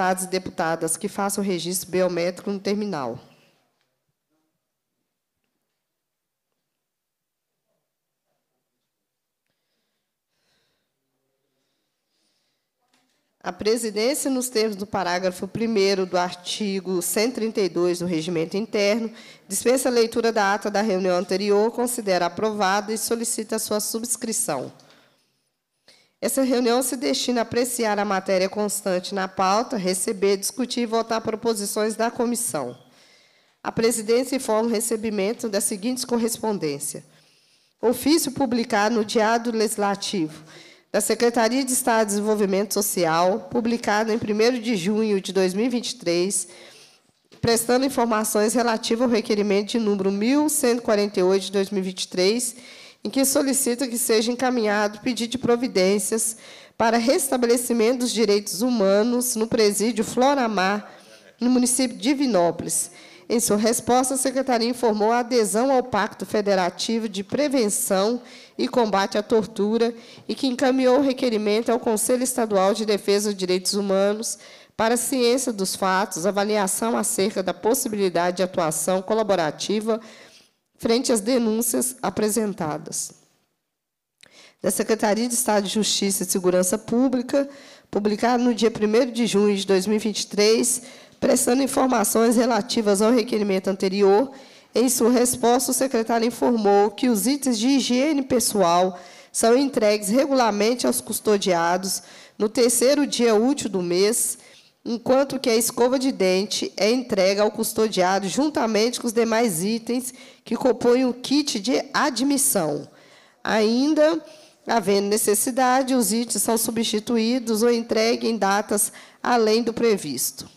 deputados e deputadas que façam o registro biométrico no terminal. A presidência, nos termos do parágrafo 1 do artigo 132 do Regimento Interno, dispensa a leitura da ata da reunião anterior, considera aprovada e solicita a sua subscrição. Essa reunião se destina a apreciar a matéria constante na pauta, receber, discutir e votar proposições da comissão. A presidência informa o recebimento das seguintes correspondências. Ofício publicado no Diário Legislativo da Secretaria de Estado de Desenvolvimento Social, publicado em 1 de junho de 2023, prestando informações relativas ao requerimento de número 1148 de 2023, em que solicita que seja encaminhado pedido de providências para restabelecimento dos direitos humanos no presídio Floramar, no município de Divinópolis. Em sua resposta, a secretaria informou a adesão ao Pacto Federativo de Prevenção e Combate à Tortura e que encaminhou o requerimento ao Conselho Estadual de Defesa dos Direitos Humanos para ciência dos fatos, avaliação acerca da possibilidade de atuação colaborativa frente às denúncias apresentadas. Da Secretaria de Estado de Justiça e Segurança Pública, publicado no dia 1 de junho de 2023, prestando informações relativas ao requerimento anterior. Em sua resposta, o secretário informou que os itens de higiene pessoal são entregues regularmente aos custodiados no terceiro dia útil do mês enquanto que a escova de dente é entregue ao custodiado juntamente com os demais itens que compõem o kit de admissão. Ainda, havendo necessidade, os itens são substituídos ou entregues em datas além do previsto.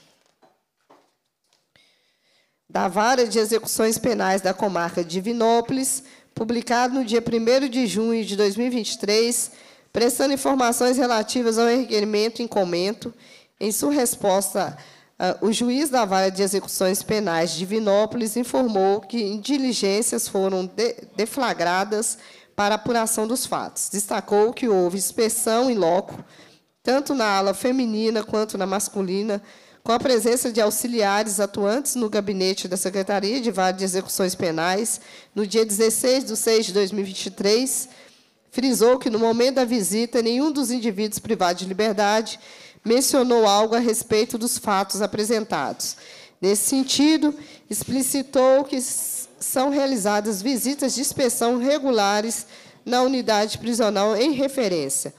Da Vara de Execuções Penais da Comarca de Divinópolis, publicado no dia 1 de junho de 2023, prestando informações relativas ao requerimento em comento, em sua resposta, ah, o juiz da Vara de Execuções Penais de Vinópolis informou que diligências foram deflagradas para apuração dos fatos. Destacou que houve inspeção em loco, tanto na ala feminina quanto na masculina, com a presença de auxiliares atuantes no gabinete da Secretaria de Vara de Execuções Penais, no dia 16 de 6 de 2023, frisou que, no momento da visita, nenhum dos indivíduos privados de liberdade mencionou algo a respeito dos fatos apresentados. Nesse sentido, explicitou que são realizadas visitas de inspeção regulares na unidade prisional em referência.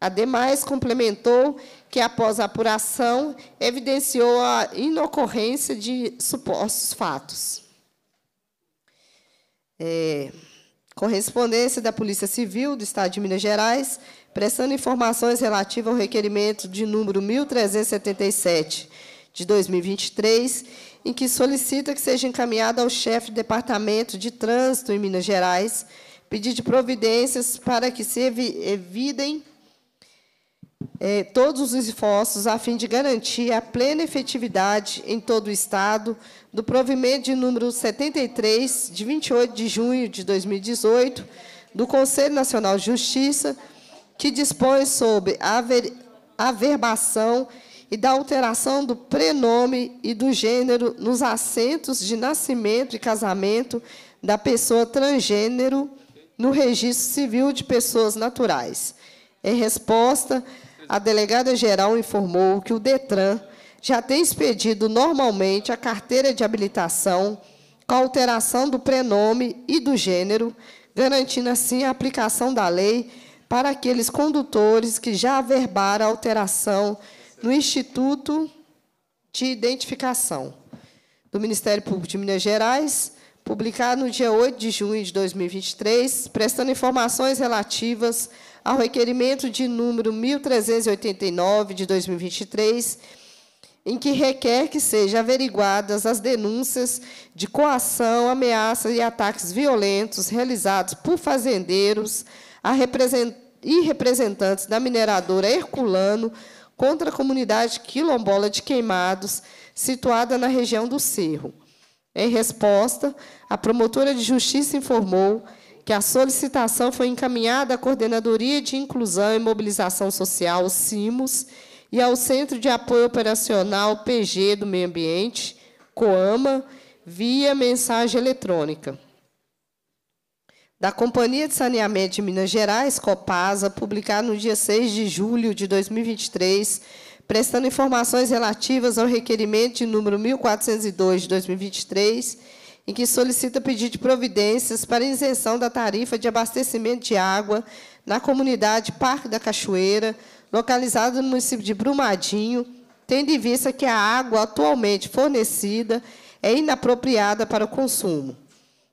Ademais, complementou que, após a apuração, evidenciou a inocorrência de supostos fatos. É, correspondência da Polícia Civil do Estado de Minas Gerais prestando informações relativas ao requerimento de número 1377 de 2023, em que solicita que seja encaminhado ao chefe do Departamento de Trânsito em Minas Gerais pedido de providências para que se evidem é, todos os esforços a fim de garantir a plena efetividade em todo o Estado do provimento de número 73, de 28 de junho de 2018, do Conselho Nacional de Justiça, que dispõe sobre a aver, averbação e da alteração do prenome e do gênero nos assentos de nascimento e casamento da pessoa transgênero no registro civil de pessoas naturais. Em resposta, a delegada geral informou que o Detran já tem expedido normalmente a carteira de habilitação com alteração do prenome e do gênero, garantindo assim a aplicação da lei para aqueles condutores que já averbaram a alteração no Instituto de Identificação do Ministério Público de Minas Gerais, publicado no dia 8 de junho de 2023, prestando informações relativas ao requerimento de número 1389 de 2023, em que requer que sejam averiguadas as denúncias de coação, ameaças e ataques violentos realizados por fazendeiros a representantes e representantes da mineradora Herculano contra a comunidade quilombola de Queimados, situada na região do Cerro. Em resposta, a promotora de justiça informou que a solicitação foi encaminhada à Coordenadoria de Inclusão e Mobilização Social, CIMOS, e ao Centro de Apoio Operacional PG do Meio Ambiente, COAMA, via mensagem eletrônica da Companhia de Saneamento de Minas Gerais, Copasa, publicado no dia 6 de julho de 2023, prestando informações relativas ao requerimento de número 1402 de 2023, em que solicita pedido de providências para isenção da tarifa de abastecimento de água na comunidade Parque da Cachoeira, localizada no município de Brumadinho, tendo em vista que a água atualmente fornecida é inapropriada para o consumo.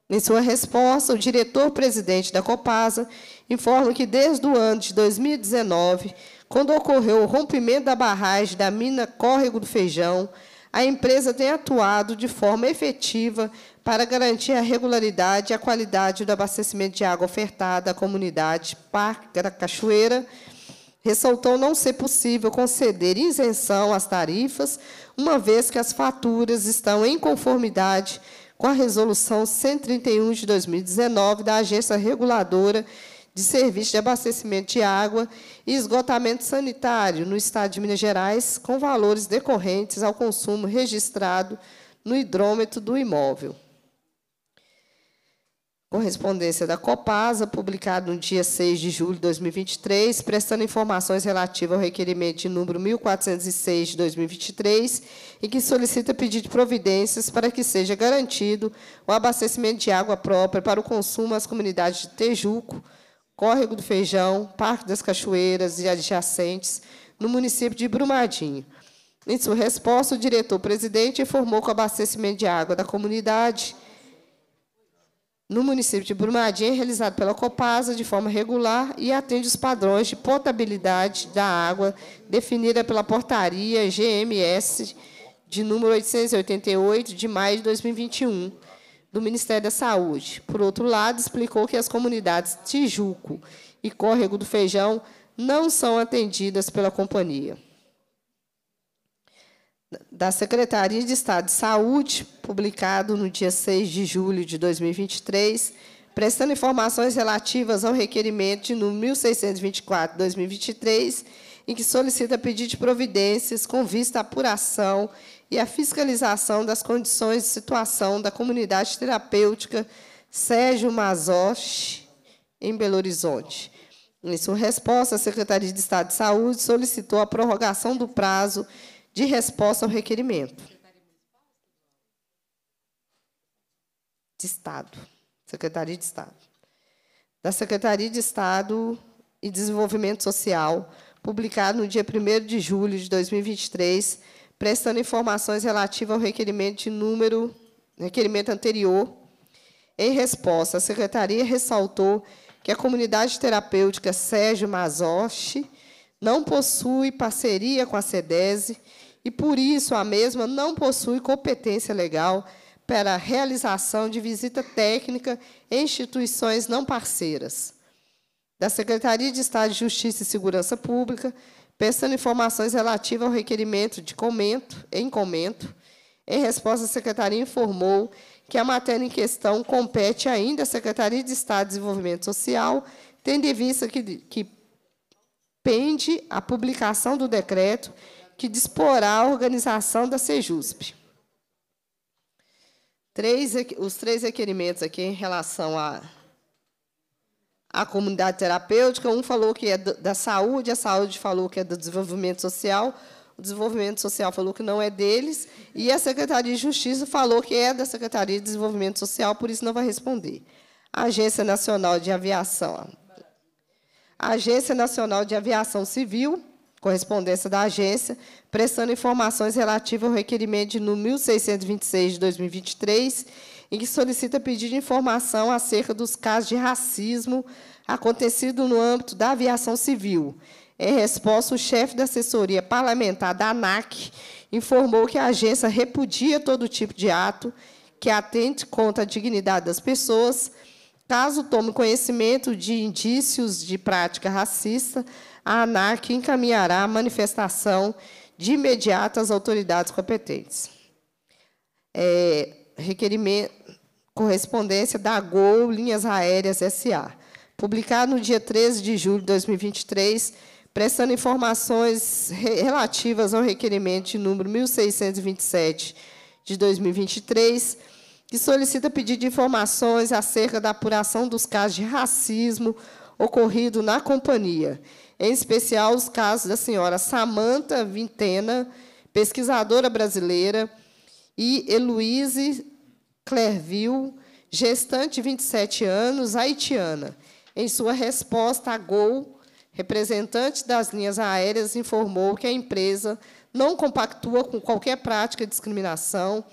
Em sua resposta, o diretor-presidente da Copasa informa que, desde o ano de 2019, quando ocorreu o rompimento da barragem da mina Córrego do Feijão, a empresa tem atuado de forma efetiva para garantir a regularidade e a qualidade do abastecimento de água ofertada à comunidade Parque da Cachoeira, ressaltou não ser possível conceder isenção às tarifas, uma vez que as faturas estão em conformidade com a Resolução 131 de 2019 da Agência Reguladora de Serviço de Abastecimento de Água e Esgotamento Sanitário no Estado de Minas Gerais, com valores decorrentes ao consumo registrado no hidrômetro do imóvel. Correspondência da Copasa, publicada no dia 6 de julho de 2023, prestando informações relativas ao requerimento de número 1406 de 2023, e que solicita pedido de providências para que seja garantido o abastecimento de água própria para o consumo às comunidades de Tejuco, Córrego do Feijão, Parque das Cachoeiras e adjacentes, no município de Brumadinho. Em sua resposta, o diretor-presidente informou que o abastecimento de água da comunidade no município de Brumadinho é realizado pela Copasa de forma regular e atende os padrões de potabilidade da água definida pela portaria GMS de número 888, de maio de 2021, do Ministério da Saúde. Por outro lado, explicou que as comunidades Tijuco e Córrego do Feijão não são atendidas pela companhia. Da Secretaria de Estado de Saúde, publicado no dia 6 de julho de 2023, prestando informações relativas ao requerimento de número 1624-2023 em que solicita pedido de providências com vista à apuração e à fiscalização das condições de situação da comunidade terapêutica Sérgio Mazoche, em Belo Horizonte. Em sua resposta, a Secretaria de Estado de Saúde solicitou a prorrogação do prazo de resposta ao requerimento. De Estado. Secretaria de Estado. Da Secretaria de Estado e Desenvolvimento Social, publicado no dia 1 de julho de 2023, prestando informações relativas ao requerimento de número, requerimento anterior. Em resposta, a Secretaria ressaltou que a comunidade terapêutica Sérgio Mazoche não possui parceria com a SEDESE e, por isso, a mesma não possui competência legal para a realização de visita técnica em instituições não parceiras da Secretaria de Estado de Justiça e Segurança Pública, prestando informações relativas ao requerimento de comento, em comento. Em resposta, a Secretaria informou que a matéria em questão compete ainda à Secretaria de Estado de Desenvolvimento Social, tendo em vista que, que pende a publicação do decreto que disporá a organização da Sejusp. Três, os três requerimentos aqui em relação a a comunidade terapêutica, um falou que é da saúde, a saúde falou que é do desenvolvimento social, o desenvolvimento social falou que não é deles, e a Secretaria de Justiça falou que é da Secretaria de Desenvolvimento Social, por isso não vai responder. A Agência Nacional de Aviação. A Agência Nacional de Aviação Civil, correspondência da agência, prestando informações relativas ao requerimento de número 1626 de 2023 em que solicita pedir informação acerca dos casos de racismo acontecido no âmbito da aviação civil. Em resposta, o chefe da assessoria parlamentar da ANAC informou que a agência repudia todo tipo de ato que atente contra a dignidade das pessoas, Caso tome conhecimento de indícios de prática racista, a ANAC encaminhará a manifestação de imediato às autoridades competentes. É, requerimento, correspondência da Gol Linhas Aéreas S.A., publicado no dia 13 de julho de 2023, prestando informações re relativas ao requerimento de número 1627 de 2023, que solicita pedido de informações acerca da apuração dos casos de racismo ocorrido na companhia, em especial os casos da senhora Samanta Vintena, pesquisadora brasileira, e Heloise Clerville, gestante, 27 anos, haitiana. Em sua resposta, a Gol, representante das linhas aéreas, informou que a empresa não compactua com qualquer prática de discriminação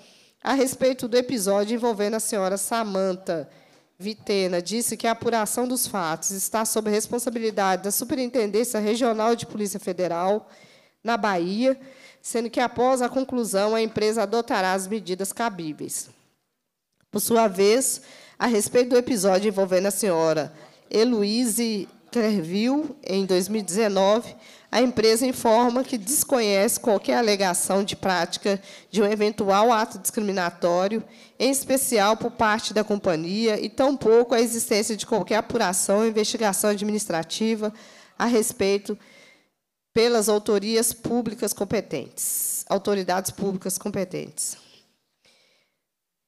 a respeito do episódio envolvendo a senhora Samanta Vitena. Disse que a apuração dos fatos está sob responsabilidade da Superintendência Regional de Polícia Federal na Bahia, sendo que, após a conclusão, a empresa adotará as medidas cabíveis. Por sua vez, a respeito do episódio envolvendo a senhora Eloise Creville, em 2019, a empresa informa que desconhece qualquer alegação de prática de um eventual ato discriminatório, em especial por parte da companhia, e tampouco a existência de qualquer apuração ou investigação administrativa a respeito de pelas autorias públicas competentes, autoridades públicas competentes.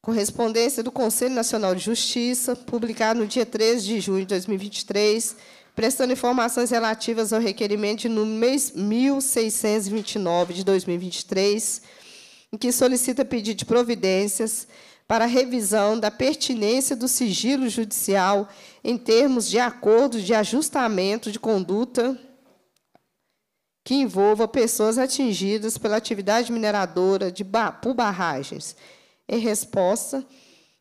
Correspondência do Conselho Nacional de Justiça, publicada no dia 13 de junho de 2023, prestando informações relativas ao requerimento de número 1629 de 2023, em que solicita pedido de providências para revisão da pertinência do sigilo judicial em termos de acordos de ajustamento de conduta que envolva pessoas atingidas pela atividade mineradora de ba por barragens. Em resposta,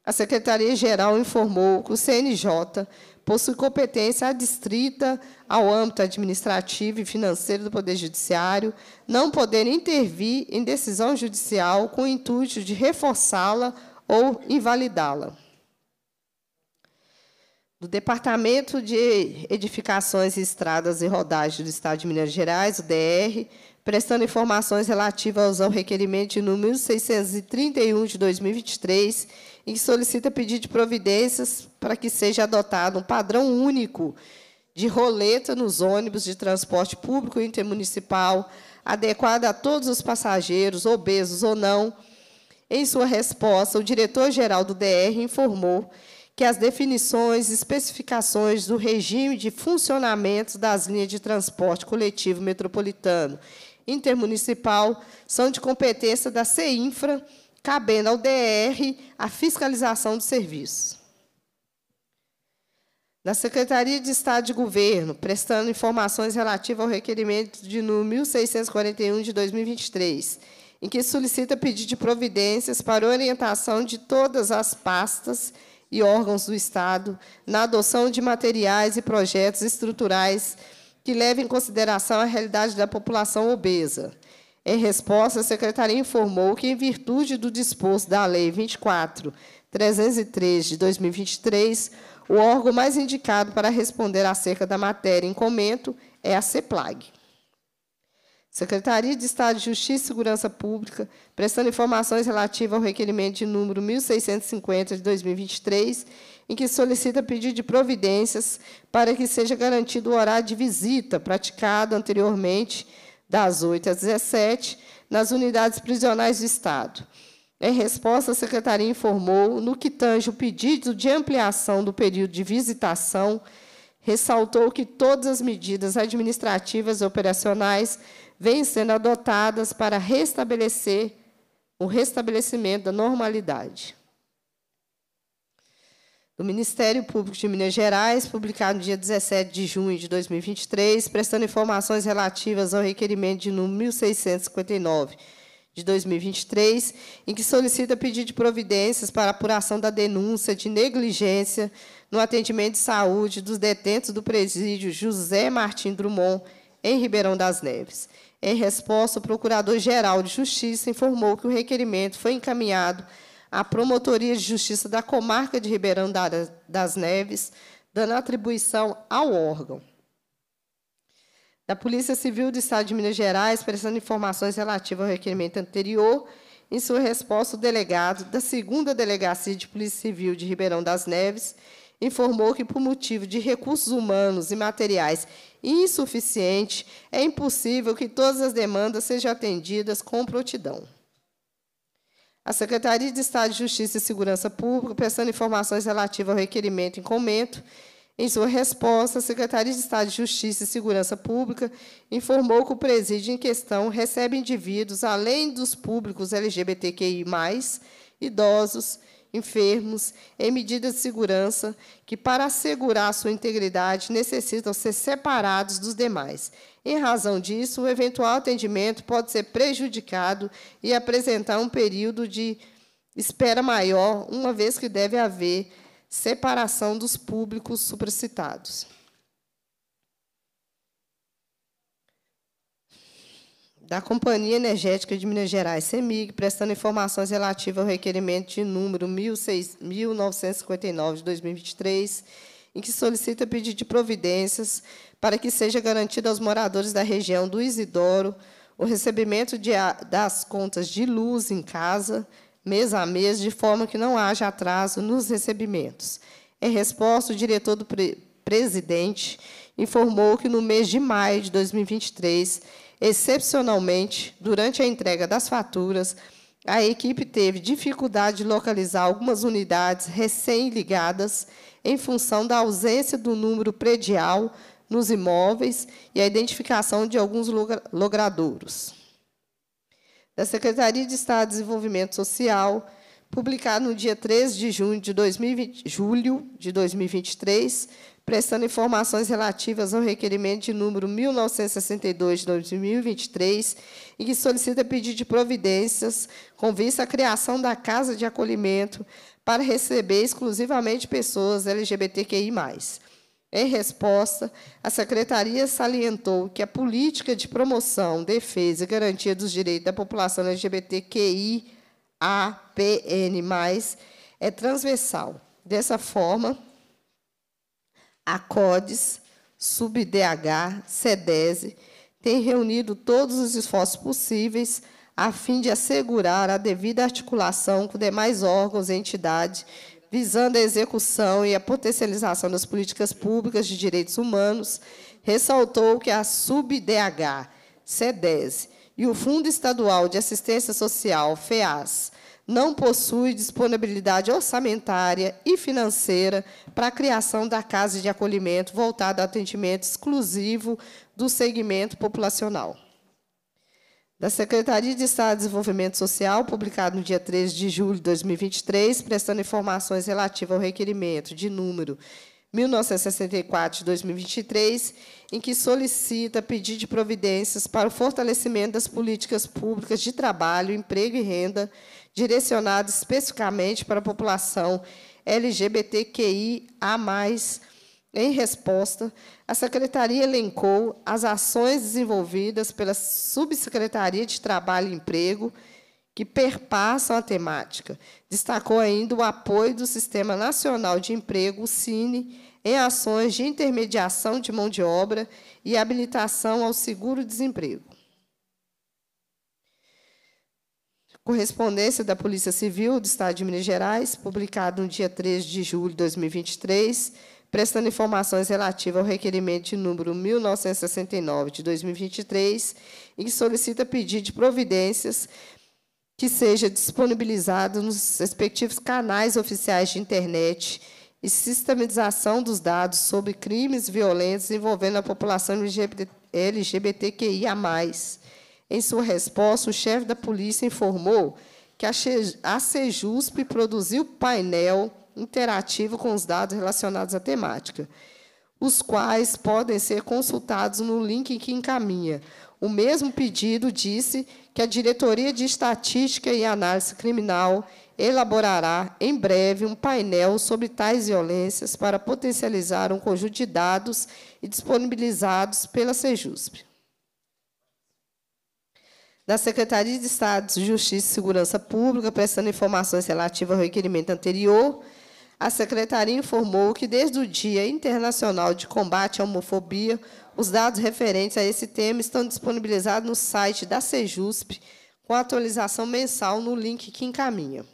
a Secretaria-Geral informou que o CNJ possui competência adstrita ao âmbito administrativo e financeiro do Poder Judiciário, não podendo intervir em decisão judicial com o intuito de reforçá-la ou invalidá-la do Departamento de Edificações, Estradas e Rodagem do Estado de Minas Gerais, o DR, prestando informações relativas ao requerimento número 631 de 2023, em que solicita pedido de providências para que seja adotado um padrão único de roleta nos ônibus de transporte público intermunicipal, adequado a todos os passageiros, obesos ou não. Em sua resposta, o diretor-geral do DR informou que as definições e especificações do regime de funcionamento das linhas de transporte coletivo metropolitano intermunicipal são de competência da CEINFRA, cabendo ao DR a fiscalização dos serviços. Na Secretaria de Estado de Governo, prestando informações relativas ao requerimento de número 1641 de 2023, em que solicita pedido de providências para orientação de todas as pastas e órgãos do Estado na adoção de materiais e projetos estruturais que levem em consideração a realidade da população obesa. Em resposta, a secretaria informou que, em virtude do disposto da Lei 24.303 de 2023, o órgão mais indicado para responder acerca da matéria em comento é a CEPLAG. Secretaria de Estado de Justiça e Segurança Pública, prestando informações relativas ao requerimento de número 1650 de 2023, em que solicita pedido de providências para que seja garantido o horário de visita praticado anteriormente, das 8 às 17, nas unidades prisionais do Estado. Em resposta, a Secretaria informou, no que tange o pedido de ampliação do período de visitação, ressaltou que todas as medidas administrativas e operacionais vêm sendo adotadas para restabelecer o restabelecimento da normalidade. Do Ministério Público de Minas Gerais, publicado no dia 17 de junho de 2023, prestando informações relativas ao requerimento de número 1659 de 2023, em que solicita pedido de providências para apuração da denúncia de negligência no atendimento de saúde dos detentos do presídio José Martim Drummond, em Ribeirão das Neves. Em resposta, o Procurador-Geral de Justiça informou que o requerimento foi encaminhado à Promotoria de Justiça da Comarca de Ribeirão das Neves, dando atribuição ao órgão. Da Polícia Civil do Estado de Minas Gerais, prestando informações relativas ao requerimento anterior, em sua resposta, o delegado da 2 Delegacia de Polícia Civil de Ribeirão das Neves informou que, por motivo de recursos humanos e materiais insuficiente, é impossível que todas as demandas sejam atendidas com prontidão. A Secretaria de Estado de Justiça e Segurança Pública, prestando informações relativas ao requerimento em comento, em sua resposta, a Secretaria de Estado de Justiça e Segurança Pública informou que o presídio em questão recebe indivíduos, além dos públicos LGBTQI+, idosos, enfermos, em medidas de segurança, que, para assegurar sua integridade, necessitam ser separados dos demais. Em razão disso, o eventual atendimento pode ser prejudicado e apresentar um período de espera maior, uma vez que deve haver separação dos públicos supracitados. da Companhia Energética de Minas Gerais, CEMIG, prestando informações relativas ao requerimento de número 1959 de 2023, em que solicita pedido de providências para que seja garantido aos moradores da região do Isidoro o recebimento de, das contas de luz em casa, mês a mês, de forma que não haja atraso nos recebimentos. Em resposta, o diretor do pre presidente informou que no mês de maio de 2023 Excepcionalmente, durante a entrega das faturas, a equipe teve dificuldade de localizar algumas unidades recém-ligadas em função da ausência do número predial nos imóveis e a identificação de alguns logradouros. Da Secretaria de Estado de Desenvolvimento Social, publicado no dia 13 de junho de 2020, julho de 2023, prestando informações relativas ao requerimento de número 1962 de 2023 e que solicita pedido de providências com vista à criação da Casa de Acolhimento para receber exclusivamente pessoas LGBTQI+. Em resposta, a Secretaria salientou que a política de promoção, defesa e garantia dos direitos da população LGBTQIAPN+, é transversal. Dessa forma, ACODES, SubDH, SEDESE, tem reunido todos os esforços possíveis a fim de assegurar a devida articulação com demais órgãos e entidades, visando a execução e a potencialização das políticas públicas de direitos humanos, ressaltou que a SubDH, CDESE e o Fundo Estadual de Assistência Social, FEAS, não possui disponibilidade orçamentária e financeira para a criação da casa de acolhimento voltada ao atendimento exclusivo do segmento populacional. Da Secretaria de Estado de Desenvolvimento Social, publicado no dia 13 de julho de 2023, prestando informações relativas ao requerimento de número 1964 de 2023, em que solicita pedir de providências para o fortalecimento das políticas públicas de trabalho, emprego e renda direcionado especificamente para a população LGBTQIA+, em resposta, a Secretaria elencou as ações desenvolvidas pela Subsecretaria de Trabalho e Emprego, que perpassam a temática. Destacou ainda o apoio do Sistema Nacional de Emprego, o CINE, em ações de intermediação de mão de obra e habilitação ao seguro-desemprego. correspondência da Polícia Civil do Estado de Minas Gerais, publicada no dia 3 de julho de 2023, prestando informações relativas ao requerimento de número 1969 de 2023, e solicita pedido de providências que seja disponibilizado nos respectivos canais oficiais de internet e sistematização dos dados sobre crimes violentos envolvendo a população LGBTQIA+, em sua resposta, o chefe da polícia informou que a Sejusp produziu painel interativo com os dados relacionados à temática, os quais podem ser consultados no link que encaminha. O mesmo pedido disse que a Diretoria de Estatística e Análise Criminal elaborará em breve um painel sobre tais violências para potencializar um conjunto de dados disponibilizados pela Sejusp da Secretaria de Estado de Justiça e Segurança Pública, prestando informações relativas ao requerimento anterior, a Secretaria informou que, desde o Dia Internacional de Combate à Homofobia, os dados referentes a esse tema estão disponibilizados no site da Sejusp, com atualização mensal no link que encaminha.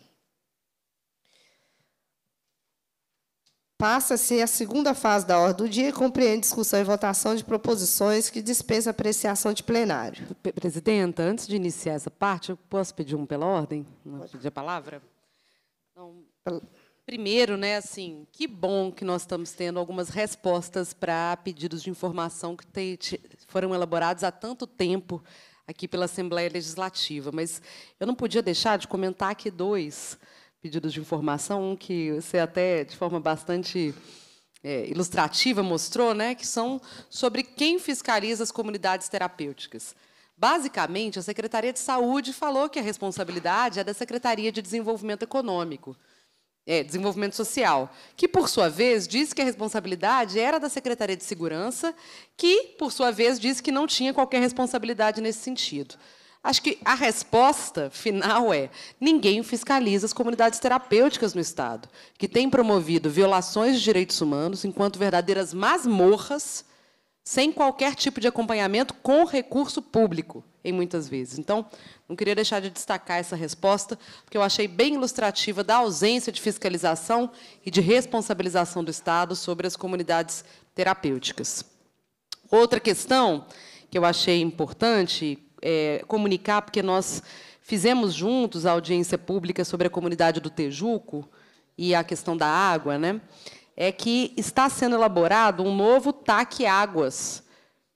passa se a segunda fase da ordem do dia e compreende discussão e votação de proposições que dispensa apreciação de plenário. Presidenta, antes de iniciar essa parte, eu posso pedir um pela ordem? Pode. Pedir a palavra? Então, primeiro, né, assim, que bom que nós estamos tendo algumas respostas para pedidos de informação que te, te, foram elaborados há tanto tempo aqui pela Assembleia Legislativa. Mas eu não podia deixar de comentar aqui dois pedidos de informação, um que você até, de forma bastante é, ilustrativa, mostrou, né, que são sobre quem fiscaliza as comunidades terapêuticas. Basicamente, a Secretaria de Saúde falou que a responsabilidade é da Secretaria de Desenvolvimento Econômico, é, Desenvolvimento Social, que, por sua vez, disse que a responsabilidade era da Secretaria de Segurança, que, por sua vez, disse que não tinha qualquer responsabilidade nesse sentido. Acho que a resposta final é: ninguém fiscaliza as comunidades terapêuticas no Estado, que têm promovido violações de direitos humanos enquanto verdadeiras masmorras, sem qualquer tipo de acompanhamento com recurso público, em muitas vezes. Então, não queria deixar de destacar essa resposta, porque eu achei bem ilustrativa da ausência de fiscalização e de responsabilização do Estado sobre as comunidades terapêuticas. Outra questão que eu achei importante é, comunicar, porque nós fizemos juntos a audiência pública sobre a comunidade do Tejuco e a questão da água, né? é que está sendo elaborado um novo TAC Águas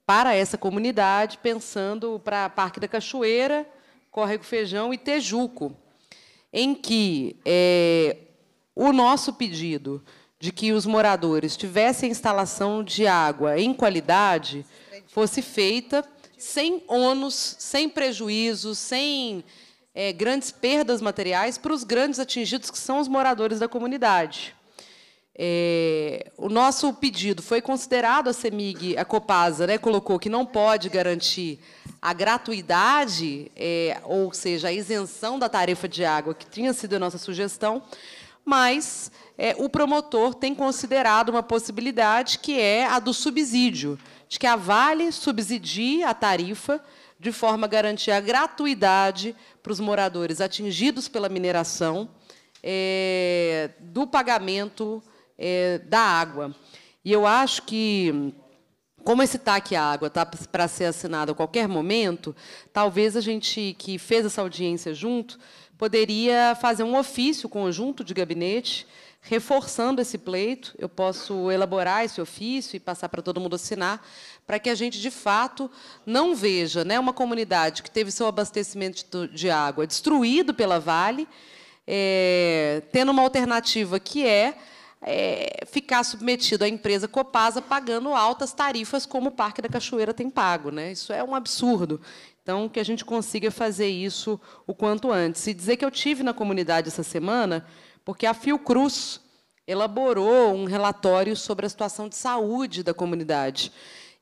para essa comunidade, pensando para Parque da Cachoeira, Córrego Feijão e Tejuco, em que é, o nosso pedido de que os moradores tivessem instalação de água em qualidade fosse feita sem ônus, sem prejuízos, sem é, grandes perdas materiais para os grandes atingidos, que são os moradores da comunidade. É, o nosso pedido foi considerado a CEMIG, a Copasa, né, colocou que não pode garantir a gratuidade, é, ou seja, a isenção da tarifa de água, que tinha sido a nossa sugestão, mas é, o promotor tem considerado uma possibilidade que é a do subsídio de que a Vale subsidie a tarifa de forma a garantir a gratuidade para os moradores atingidos pela mineração é, do pagamento é, da água. E eu acho que, como esse TAC à água está para ser assinado a qualquer momento, talvez a gente que fez essa audiência junto poderia fazer um ofício conjunto de gabinete reforçando esse pleito, eu posso elaborar esse ofício e passar para todo mundo assinar, para que a gente, de fato, não veja né, uma comunidade que teve seu abastecimento de água destruído pela Vale, é, tendo uma alternativa que é, é, ficar submetido à empresa Copasa pagando altas tarifas como o Parque da Cachoeira tem pago. Né? Isso é um absurdo. Então, que a gente consiga fazer isso o quanto antes. E dizer que eu tive na comunidade essa semana porque a Fiocruz elaborou um relatório sobre a situação de saúde da comunidade.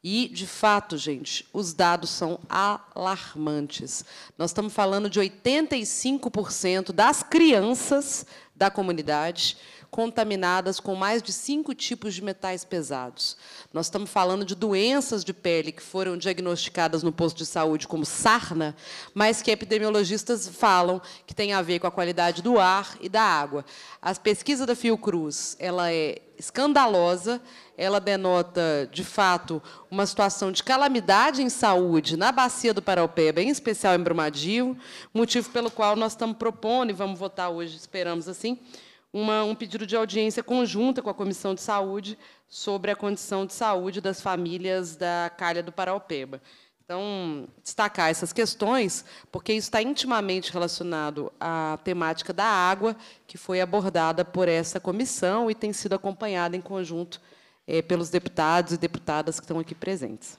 E, de fato, gente, os dados são alarmantes. Nós estamos falando de 85% das crianças da comunidade contaminadas com mais de cinco tipos de metais pesados. Nós estamos falando de doenças de pele que foram diagnosticadas no posto de saúde como sarna, mas que epidemiologistas falam que tem a ver com a qualidade do ar e da água. As pesquisas da Fiocruz, ela é escandalosa, ela denota, de fato, uma situação de calamidade em saúde na bacia do Paraupeba, em especial em Brumadinho, motivo pelo qual nós estamos propondo, e vamos votar hoje, esperamos assim, uma, um pedido de audiência conjunta com a Comissão de Saúde sobre a condição de saúde das famílias da Calha do Paraupeba. Então, destacar essas questões, porque isso está intimamente relacionado à temática da água, que foi abordada por essa comissão e tem sido acompanhada em conjunto é, pelos deputados e deputadas que estão aqui presentes.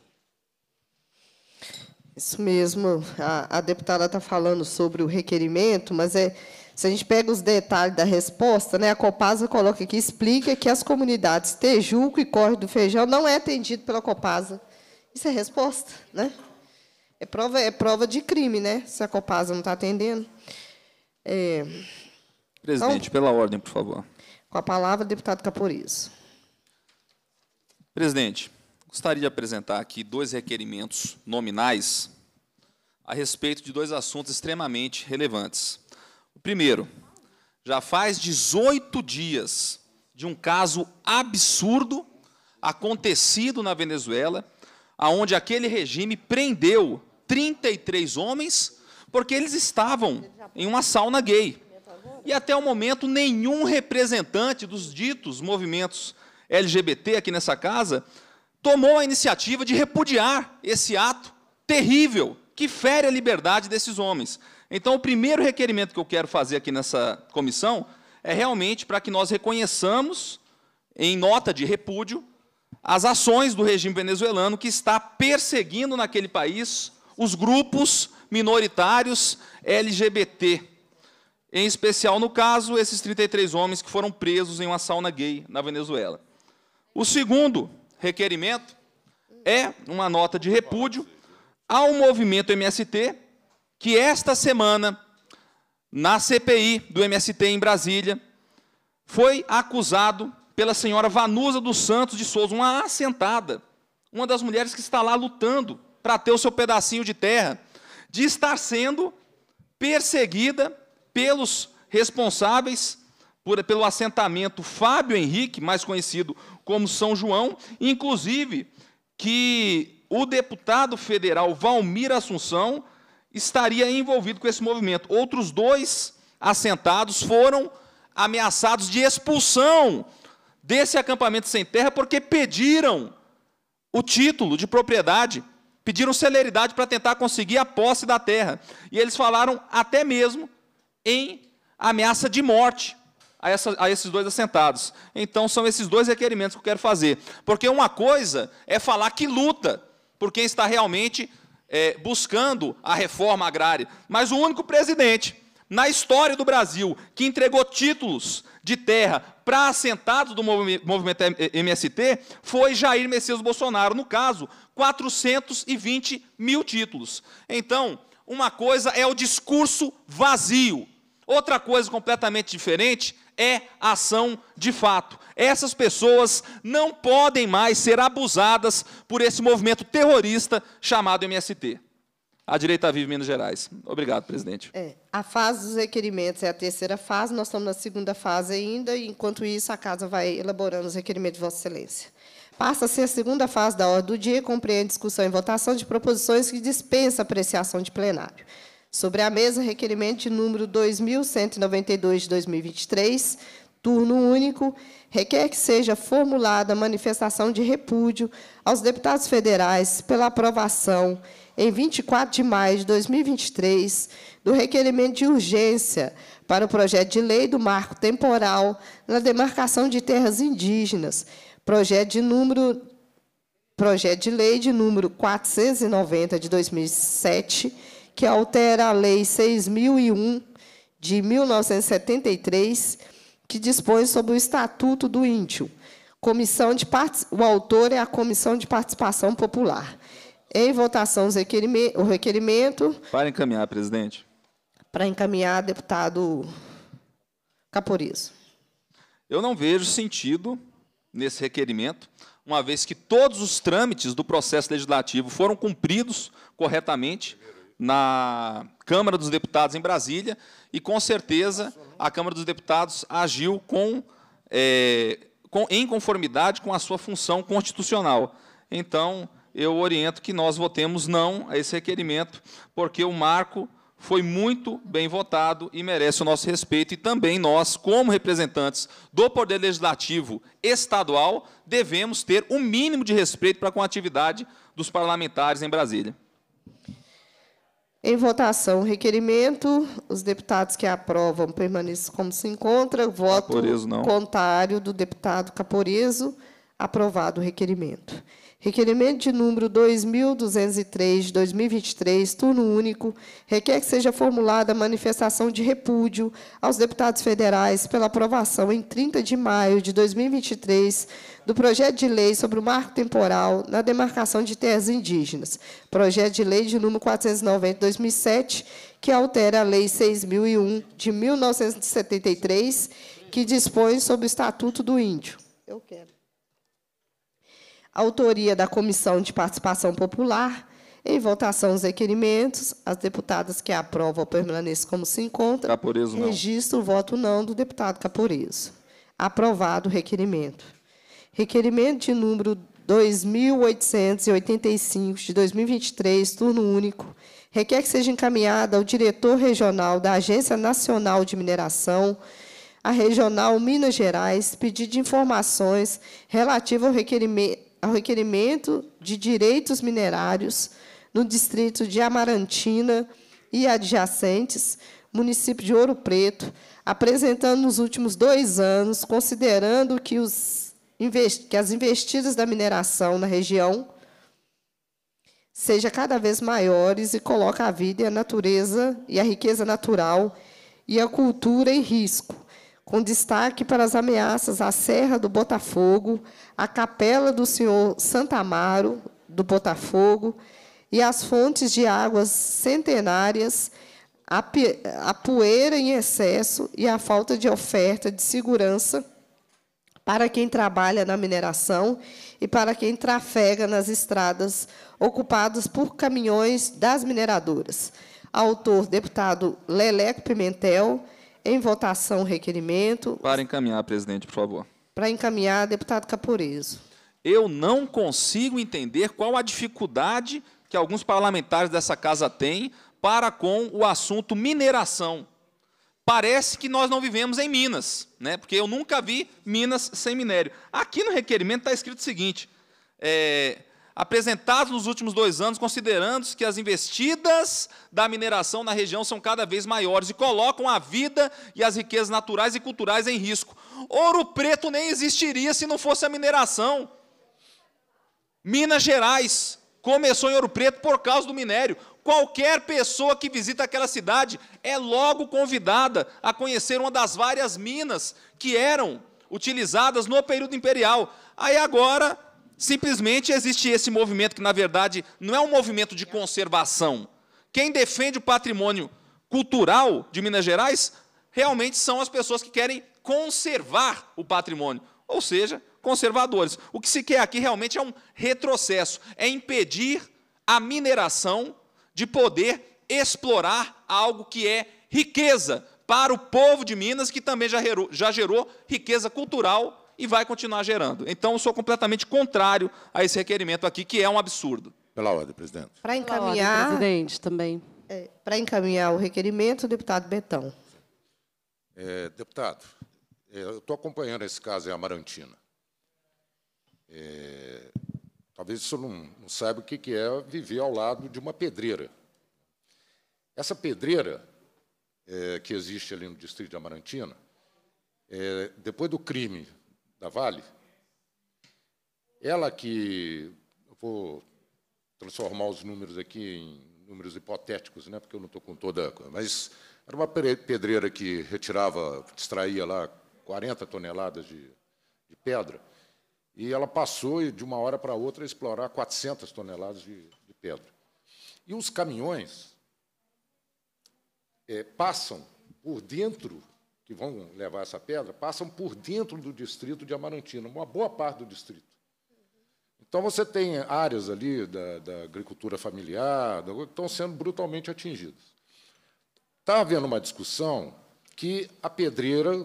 Isso mesmo, a, a deputada está falando sobre o requerimento, mas é, se a gente pega os detalhes da resposta, né, a Copasa coloca aqui, explica que as comunidades Tejuco e Corre do Feijão não é atendido pela Copasa. Isso é resposta, né? É prova, é prova de crime, né? Se a Copasa não está atendendo. É... Presidente, então, pela ordem, por favor. Com a palavra, deputado Caporizo. Presidente, gostaria de apresentar aqui dois requerimentos nominais a respeito de dois assuntos extremamente relevantes. Primeiro, já faz 18 dias de um caso absurdo acontecido na Venezuela, aonde aquele regime prendeu 33 homens porque eles estavam em uma sauna gay. E até o momento nenhum representante dos ditos movimentos LGBT aqui nessa casa tomou a iniciativa de repudiar esse ato terrível que fere a liberdade desses homens. Então, o primeiro requerimento que eu quero fazer aqui nessa comissão é realmente para que nós reconheçamos, em nota de repúdio, as ações do regime venezuelano que está perseguindo naquele país os grupos minoritários LGBT. Em especial, no caso, esses 33 homens que foram presos em uma sauna gay na Venezuela. O segundo requerimento é uma nota de repúdio ao movimento MST, que esta semana, na CPI do MST em Brasília, foi acusado pela senhora Vanusa dos Santos de Souza, uma assentada, uma das mulheres que está lá lutando para ter o seu pedacinho de terra, de estar sendo perseguida pelos responsáveis por, pelo assentamento Fábio Henrique, mais conhecido como São João, inclusive que o deputado federal Valmir Assunção estaria envolvido com esse movimento. Outros dois assentados foram ameaçados de expulsão desse acampamento sem terra porque pediram o título de propriedade, pediram celeridade para tentar conseguir a posse da terra. E eles falaram até mesmo em ameaça de morte a, essa, a, esses dois assentados. Então, são esses dois requerimentos que eu quero fazer. Porque uma coisa é falar que luta por quem está realmente é, buscando a reforma agrária, mas o único presidente na história do Brasil que entregou títulos de terra para assentados do movimento MST eh, foi Jair Messias Bolsonaro, no caso, 420 mil títulos. Então, uma coisa é o discurso vazio, Outra coisa completamente diferente é ação de fato. Essas pessoas não podem mais ser abusadas por esse movimento terrorista chamado MST. A direita vive Minas Gerais. Obrigado, presidente. É, a fase dos requerimentos é a terceira fase, nós estamos na segunda fase ainda, e enquanto isso a casa vai elaborando os requerimentos de Vossa Excelência. Passa-se a segunda fase da ordem do dia, compreende discussão e votação de proposições que dispensa apreciação de plenário. Sobre a mesa, requerimento de número 2192 de 2023, turno único, requer que seja formulada manifestação de repúdio aos deputados federais pela aprovação, em 24 de maio de 2023, do requerimento de urgência para o projeto de lei do marco temporal na demarcação de terras indígenas, projeto de número projeto de lei de número 490 de 2007 que altera a Lei 6.001, de 1973, que dispõe sobre o Estatuto do Índio. Comissão de part... O autor é a Comissão de Participação Popular. Em votação, o requerimento. Para encaminhar, presidente. Para encaminhar, deputado Caporizo. Eu não vejo sentido nesse requerimento, uma vez que todos os trâmites do processo legislativo foram cumpridos corretamente na Câmara dos Deputados em Brasília e, com certeza, a Câmara dos Deputados agiu com, é, com, em conformidade com a sua função constitucional. Então, eu oriento que nós votemos não a esse requerimento, porque o marco foi muito bem votado e merece o nosso respeito. E também nós, como representantes do Poder Legislativo Estadual, devemos ter o um mínimo de respeito para com a atividade dos parlamentares em Brasília. Em votação, requerimento. Os deputados que aprovam permaneçam como se encontra. Voto contrário do deputado Caporeso. Aprovado o requerimento. Requerimento de número 2203, 2023, turno único, requer que seja formulada a manifestação de repúdio aos deputados federais pela aprovação em 30 de maio de 2023 do projeto de lei sobre o marco temporal na demarcação de terras indígenas, projeto de lei de número 490 2007, que altera a lei 6001 de 1973, que dispõe sobre o Estatuto do Índio. Eu quero autoria da Comissão de Participação Popular. Em votação os requerimentos, as deputadas que aprovam permaneçam como se encontram. Caporeso não. Registro o voto não do deputado Caporeso. Aprovado o requerimento. Requerimento de número 2885 de 2023, turno único. Requer que seja encaminhada ao diretor regional da Agência Nacional de Mineração, a Regional Minas Gerais, pedido de informações relativo ao requerimento ao requerimento de direitos minerários no distrito de Amarantina e adjacentes, município de Ouro Preto, apresentando nos últimos dois anos, considerando que, os, que as investidas da mineração na região sejam cada vez maiores e coloca a vida e a natureza e a riqueza natural e a cultura em risco, com destaque para as ameaças à Serra do Botafogo, à Capela do Senhor Santa Amaro do Botafogo e às fontes de águas centenárias, a poeira em excesso e a falta de oferta de segurança para quem trabalha na mineração e para quem trafega nas estradas ocupadas por caminhões das mineradoras. Autor, deputado Leleco Pimentel, em votação, requerimento. Para encaminhar, presidente, por favor. Para encaminhar, deputado Caporeso. Eu não consigo entender qual a dificuldade que alguns parlamentares dessa casa têm para com o assunto mineração. Parece que nós não vivemos em Minas, né? porque eu nunca vi Minas sem minério. Aqui no requerimento está escrito o seguinte: é, apresentados nos últimos dois anos, considerando que as investidas da mineração na região são cada vez maiores e colocam a vida e as riquezas naturais e culturais em risco. Ouro Preto nem existiria se não fosse a mineração. Minas Gerais começou em Ouro Preto por causa do minério. Qualquer pessoa que visita aquela cidade é logo convidada a conhecer uma das várias minas que eram utilizadas no período imperial. Aí agora Simplesmente existe esse movimento que, na verdade, não é um movimento de conservação. Quem defende o patrimônio cultural de Minas Gerais realmente são as pessoas que querem conservar o patrimônio, ou seja, conservadores. O que se quer aqui realmente é um retrocesso, é impedir a mineração de poder explorar algo que é riqueza para o povo de Minas, que também já gerou, já gerou riqueza cultural e vai continuar gerando. Então, eu sou completamente contrário a esse requerimento aqui, que é um absurdo. Pela ordem, presidente. Para encaminhar. Ordem, presidente, também. É, Para encaminhar o requerimento, deputado Betão. É, deputado, é, eu estou acompanhando esse caso em Amarantina. É, talvez você não, não saiba o que, que é viver ao lado de uma pedreira. Essa pedreira é, que existe ali no distrito de Amarantina, é, depois do crime da Vale, ela que. Eu vou transformar os números aqui em números hipotéticos, né, porque eu não estou com toda. Mas era uma pedreira que retirava, extraía lá 40 toneladas de, de pedra, e ela passou de uma hora para outra a explorar 400 toneladas de, de pedra. E os caminhões é, passam por dentro que vão levar essa pedra passam por dentro do distrito de Amarantina, uma boa parte do distrito. Então, você tem áreas ali da, da agricultura familiar da, que estão sendo brutalmente atingidas. Está havendo uma discussão que a pedreira,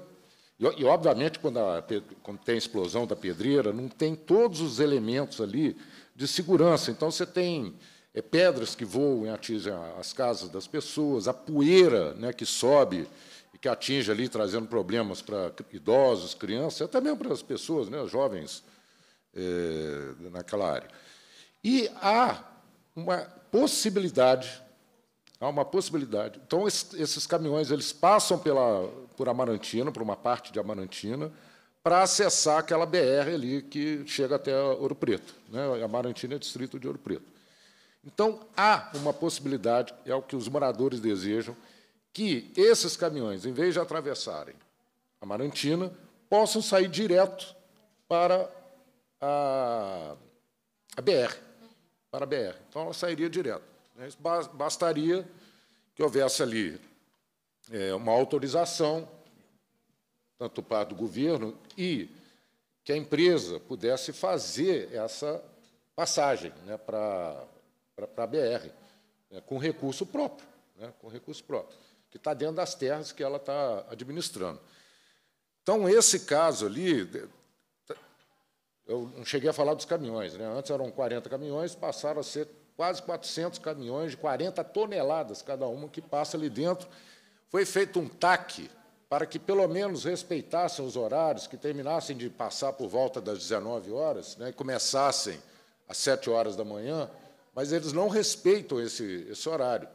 e, e obviamente, quando, a, quando tem a explosão da pedreira, não tem todos os elementos ali de segurança. Então, você tem é, pedras que voam e atingem as casas das pessoas, a poeira né, que sobe que atinge ali, trazendo problemas para idosos, crianças, até mesmo para as pessoas, né, as jovens é, naquela área. E há uma possibilidade, há uma possibilidade. Então, esses, esses caminhões eles passam pela, por Amarantina, por uma parte de Amarantina, para acessar aquela BR ali que chega até Ouro Preto. Né? Amarantina é distrito de Ouro Preto. Então, há uma possibilidade, é o que os moradores desejam, que esses caminhões, em vez de atravessarem a Marantina, possam sair direto para a, a BR. Para a BR. Então, ela sairia direto. Né? Bastaria que houvesse ali é, uma autorização, tanto para do governo, e que a empresa pudesse fazer essa passagem né, para, para, para a BR, né, com recurso próprio. Né, com recurso próprio que está dentro das terras que ela está administrando. Então, esse caso ali, eu não cheguei a falar dos caminhões, né? antes eram 40 caminhões, passaram a ser quase 400 caminhões de 40 toneladas cada uma que passa ali dentro. Foi feito um taque para que pelo menos respeitassem os horários, que terminassem de passar por volta das 19 horas, né, e começassem às 7 horas da manhã, mas eles não respeitam esse, esse horário.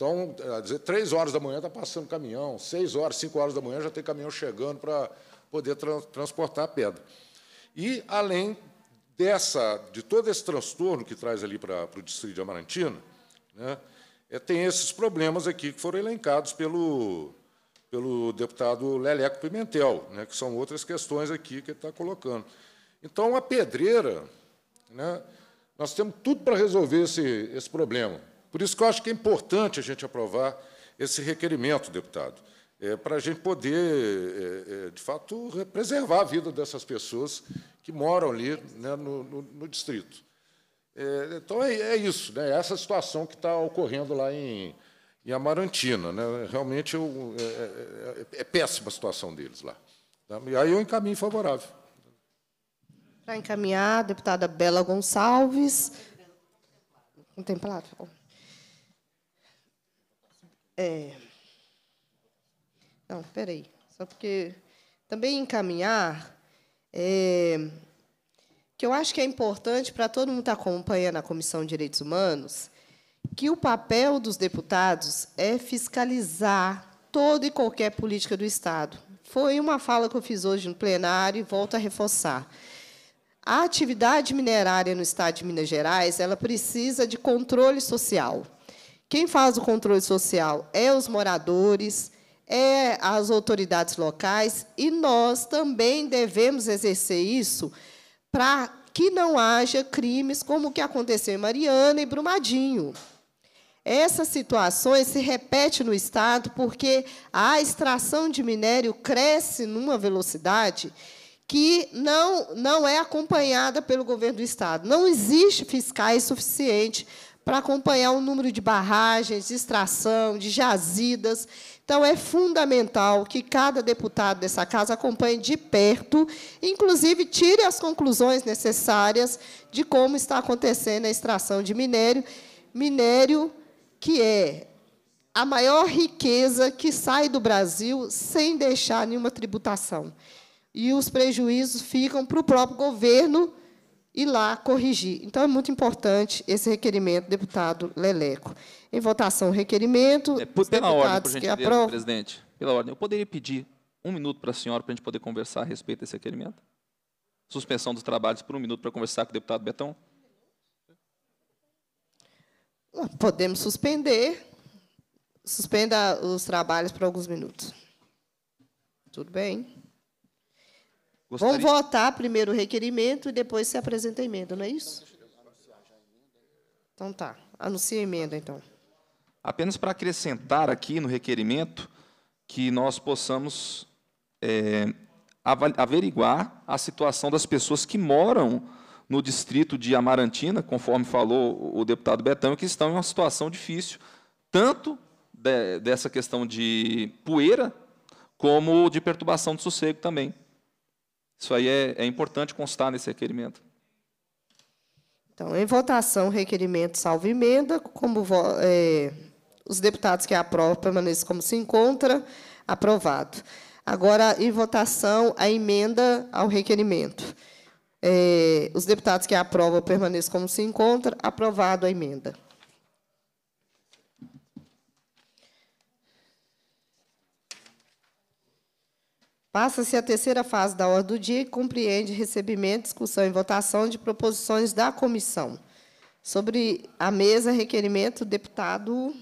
Então, dizer, eh, três horas da manhã está passando caminhão, seis horas, cinco horas da manhã já tem caminhão chegando para poder tra transportar a pedra. E, além dessa, de todo esse transtorno que traz ali para, o distrito de Amarantina, né, é, tem esses problemas aqui que foram elencados pelo, pelo deputado Leleco Pimentel, né, que são outras questões aqui que ele está colocando. Então, a pedreira, né, nós temos tudo para resolver esse, esse problema. Por isso que eu acho que é importante a gente aprovar esse requerimento, deputado, é, para a gente poder, é, é, de fato, preservar a vida dessas pessoas que moram ali né, no, no, no, distrito. É, então, é, é isso, né, é essa situação que está ocorrendo lá em, em Amarantina. Né, realmente eu, é, péssima a situação deles lá. Tá? E aí eu encaminho favorável. Para encaminhar, deputada Bela Gonçalves. Contemplado. É... Não, peraí. Só porque também encaminhar é... que eu acho que é importante para todo mundo que tá acompanha acompanhando Comissão de Direitos Humanos que o papel dos deputados é fiscalizar toda e qualquer política do Estado. Foi uma fala que eu fiz hoje no plenário e volto a reforçar. A atividade minerária no Estado de Minas Gerais ela precisa de controle social. Quem faz o controle social é os moradores, é as autoridades locais, e nós também devemos exercer isso para que não haja crimes como o que aconteceu em Mariana e Brumadinho. Essas situações se repetem no Estado porque a extração de minério cresce numa velocidade que não, não é acompanhada pelo governo do Estado. Não existe fiscais suficientes para acompanhar o número de barragens, de extração, de jazidas. Então, é fundamental que cada deputado dessa casa acompanhe de perto, inclusive tire as conclusões necessárias de como está acontecendo a extração de minério, minério que é a maior riqueza que sai do Brasil sem deixar nenhuma tributação. E os prejuízos ficam para o próprio governo, e lá corrigir. Então, é muito importante esse requerimento, deputado Leleco. Em votação, o requerimento. É, por, pela ordem, por gentileza, presidente. Pela ordem. Eu poderia pedir um minuto para a senhora, para a gente poder conversar a respeito desse requerimento? Suspensão dos trabalhos por um minuto para conversar com o deputado Betão? Podemos suspender. Suspenda os trabalhos por alguns minutos. Tudo bem. Gostaria... Vamos votar primeiro o requerimento e depois se apresenta a emenda, não é isso? Então tá. Anuncia a emenda, então. Apenas para acrescentar aqui no requerimento que nós possamos é, averiguar a situação das pessoas que moram no distrito de Amarantina, conforme falou o deputado Betão, que estão em uma situação difícil, tanto de, dessa questão de poeira, como de perturbação de sossego também. Isso aí é, é importante constar nesse requerimento. Então, em votação, requerimento salvo emenda, como é, os deputados que aprovam permaneçam como se encontra, aprovado. Agora, em votação, a emenda ao requerimento. É, os deputados que aprovam permaneçam como se encontra, aprovado a emenda. Passa-se a terceira fase da ordem do dia e compreende recebimento, discussão e votação de proposições da comissão. Sobre a mesa, requerimento, deputado,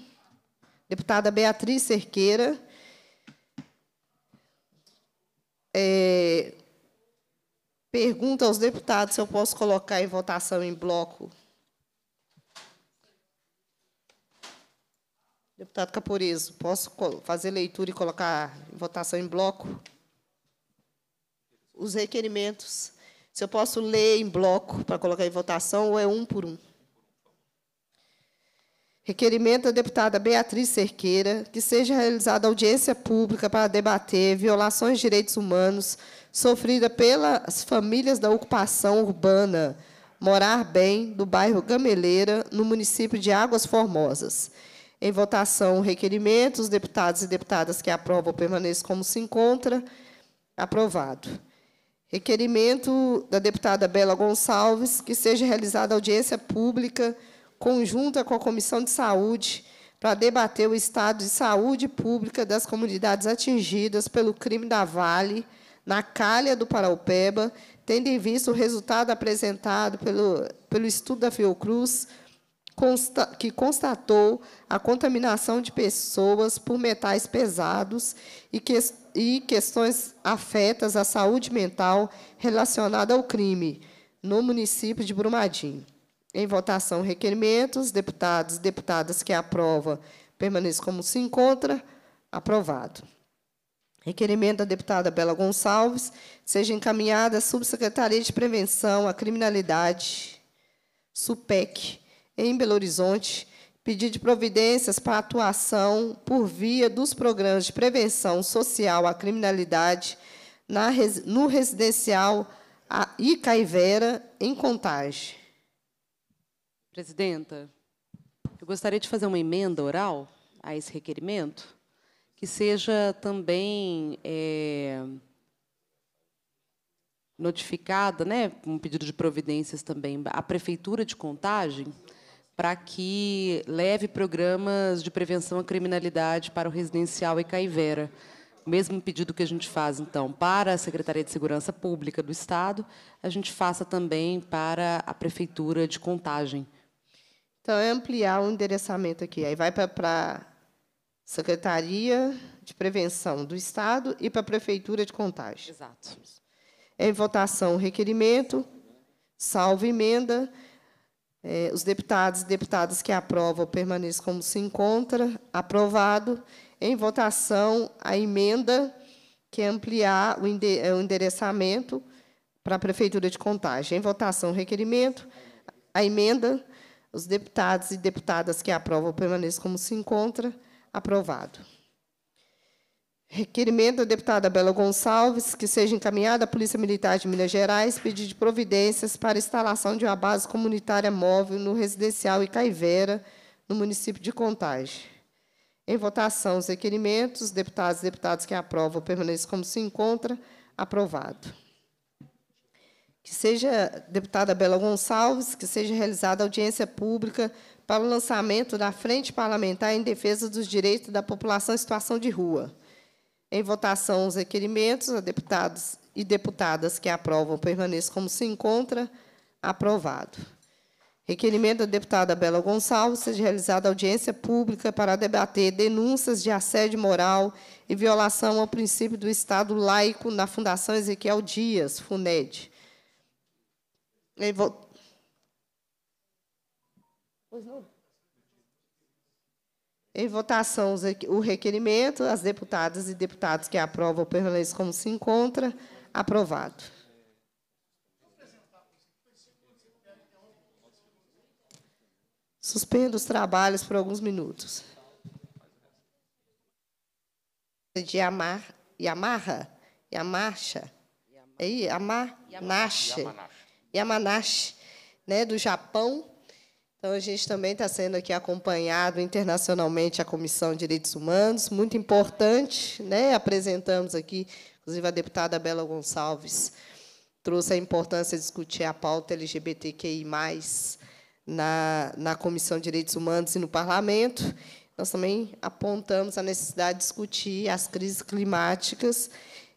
deputada Beatriz Cerqueira. É, pergunta aos deputados se eu posso colocar em votação em bloco. Deputado Caporeso, posso fazer leitura e colocar em votação em bloco? os requerimentos. Se eu posso ler em bloco para colocar em votação ou é um por um. Requerimento da deputada Beatriz Cerqueira que seja realizada audiência pública para debater violações de direitos humanos sofridas pelas famílias da ocupação urbana Morar Bem, do bairro Gameleira, no município de Águas Formosas. Em votação, requerimento os deputados e deputadas que aprovam permaneçam como se encontra. Aprovado. Requerimento da deputada Bela Gonçalves que seja realizada audiência pública conjunta com a Comissão de Saúde para debater o estado de saúde pública das comunidades atingidas pelo crime da Vale, na calha do Paraupeba, tendo em vista o resultado apresentado pelo, pelo estudo da Fiocruz, consta, que constatou a contaminação de pessoas por metais pesados e que e questões afetas à saúde mental relacionada ao crime no município de Brumadinho. Em votação, requerimentos. Deputados e deputadas que aprova permaneçam como se encontra. Aprovado. Requerimento da deputada Bela Gonçalves seja encaminhada à Subsecretaria de Prevenção à Criminalidade, SUPEC, em Belo Horizonte, pedido de providências para atuação por via dos programas de prevenção social à criminalidade na, no residencial Icaivera, em Contagem. Presidenta, eu gostaria de fazer uma emenda oral a esse requerimento, que seja também é, notificada, né, um pedido de providências também, à Prefeitura de Contagem, para que leve programas de prevenção à criminalidade para o residencial e Caivera. O mesmo pedido que a gente faz, então, para a Secretaria de Segurança Pública do Estado, a gente faça também para a Prefeitura de Contagem. Então, é ampliar o endereçamento aqui. Aí vai para a Secretaria de Prevenção do Estado e para a Prefeitura de Contagem. Exato. Em votação, requerimento. Salvo emenda. É, os deputados e deputadas que aprovam permaneçam como se encontra. Aprovado. Em votação, a emenda que ampliar é, o endereçamento para a Prefeitura de Contagem. Em votação, requerimento. A emenda, os deputados e deputadas que aprovam permaneçam como se encontra. Aprovado. Requerimento da deputada Bela Gonçalves, que seja encaminhada à Polícia Militar de Minas Gerais pedir de providências para instalação de uma base comunitária móvel no residencial Icaivera, no município de Contagem. Em votação, os requerimentos, deputados e deputadas que aprovam permaneçam como se encontra, aprovado. Que seja, deputada Bela Gonçalves, que seja realizada audiência pública para o lançamento da Frente Parlamentar em Defesa dos Direitos da População em Situação de Rua. Em votação, os requerimentos, a deputados e deputadas que aprovam permaneçam como se encontra. Aprovado. Requerimento da deputada Bela Gonçalves, seja realizada audiência pública para debater denúncias de assédio moral e violação ao princípio do Estado laico na Fundação Ezequiel Dias, FUNED. Em vo... Pois não? Em votação, o requerimento, as deputadas e deputados que aprovam permanecem como se encontra. Aprovado. Suspendo os trabalhos por alguns minutos. De amar, Yamaha, Yamasha, é Yamanashi, Yamanashi, né, do Japão, então, a gente também está sendo aqui acompanhado internacionalmente a Comissão de Direitos Humanos, muito importante. Né? Apresentamos aqui, inclusive, a deputada Bela Gonçalves trouxe a importância de discutir a pauta LGBTQI, na, na Comissão de Direitos Humanos e no Parlamento. Nós também apontamos a necessidade de discutir as crises climáticas.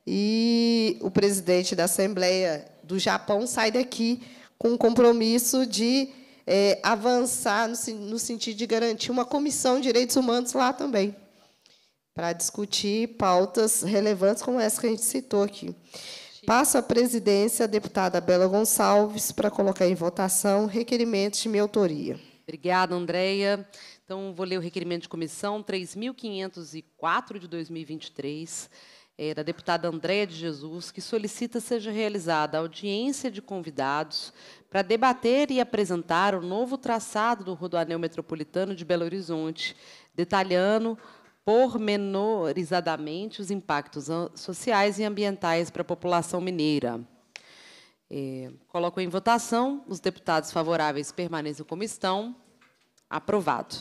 E o presidente da Assembleia do Japão sai daqui com o compromisso de é, avançar no, no sentido de garantir uma comissão de direitos humanos lá também, para discutir pautas relevantes como essa que a gente citou aqui. Passo a presidência à deputada Bela Gonçalves para colocar em votação requerimentos de minha autoria. Obrigada, Andréia. Então, vou ler o requerimento de comissão 3.504 de 2023 é, da deputada Andréa de Jesus, que solicita seja realizada audiência de convidados para debater e apresentar o novo traçado do rodoanel metropolitano de Belo Horizonte, detalhando pormenorizadamente os impactos sociais e ambientais para a população mineira. É, coloco em votação. Os deputados favoráveis permaneçam como estão. Aprovado.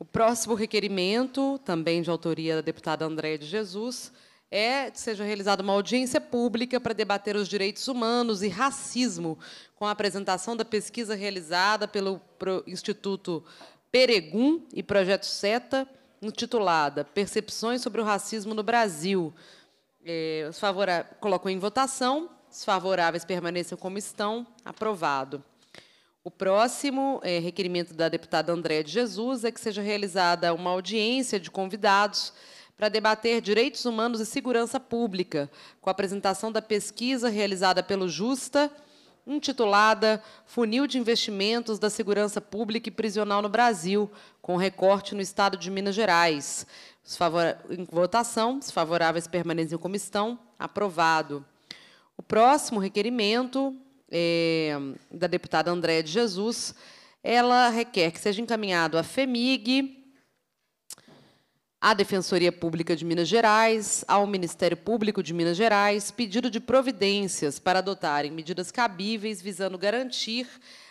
O próximo requerimento, também de autoria da deputada Andréia de Jesus, é que seja realizada uma audiência pública para debater os direitos humanos e racismo, com a apresentação da pesquisa realizada pelo Instituto Peregum e Projeto Seta, intitulada Percepções sobre o Racismo no Brasil. É, os colocam em votação, os favoráveis permaneçam como estão, aprovado. O próximo é, requerimento da deputada Andréa de Jesus é que seja realizada uma audiência de convidados para debater direitos humanos e segurança pública, com a apresentação da pesquisa realizada pelo Justa, intitulada Funil de Investimentos da Segurança Pública e Prisional no Brasil, com recorte no Estado de Minas Gerais. em votação, os favoráveis permanecem como estão. Aprovado. O próximo requerimento é, da deputada Andréa de Jesus, ela requer que seja encaminhado à FEMIG, à Defensoria Pública de Minas Gerais, ao Ministério Público de Minas Gerais, pedido de providências para adotarem medidas cabíveis visando garantir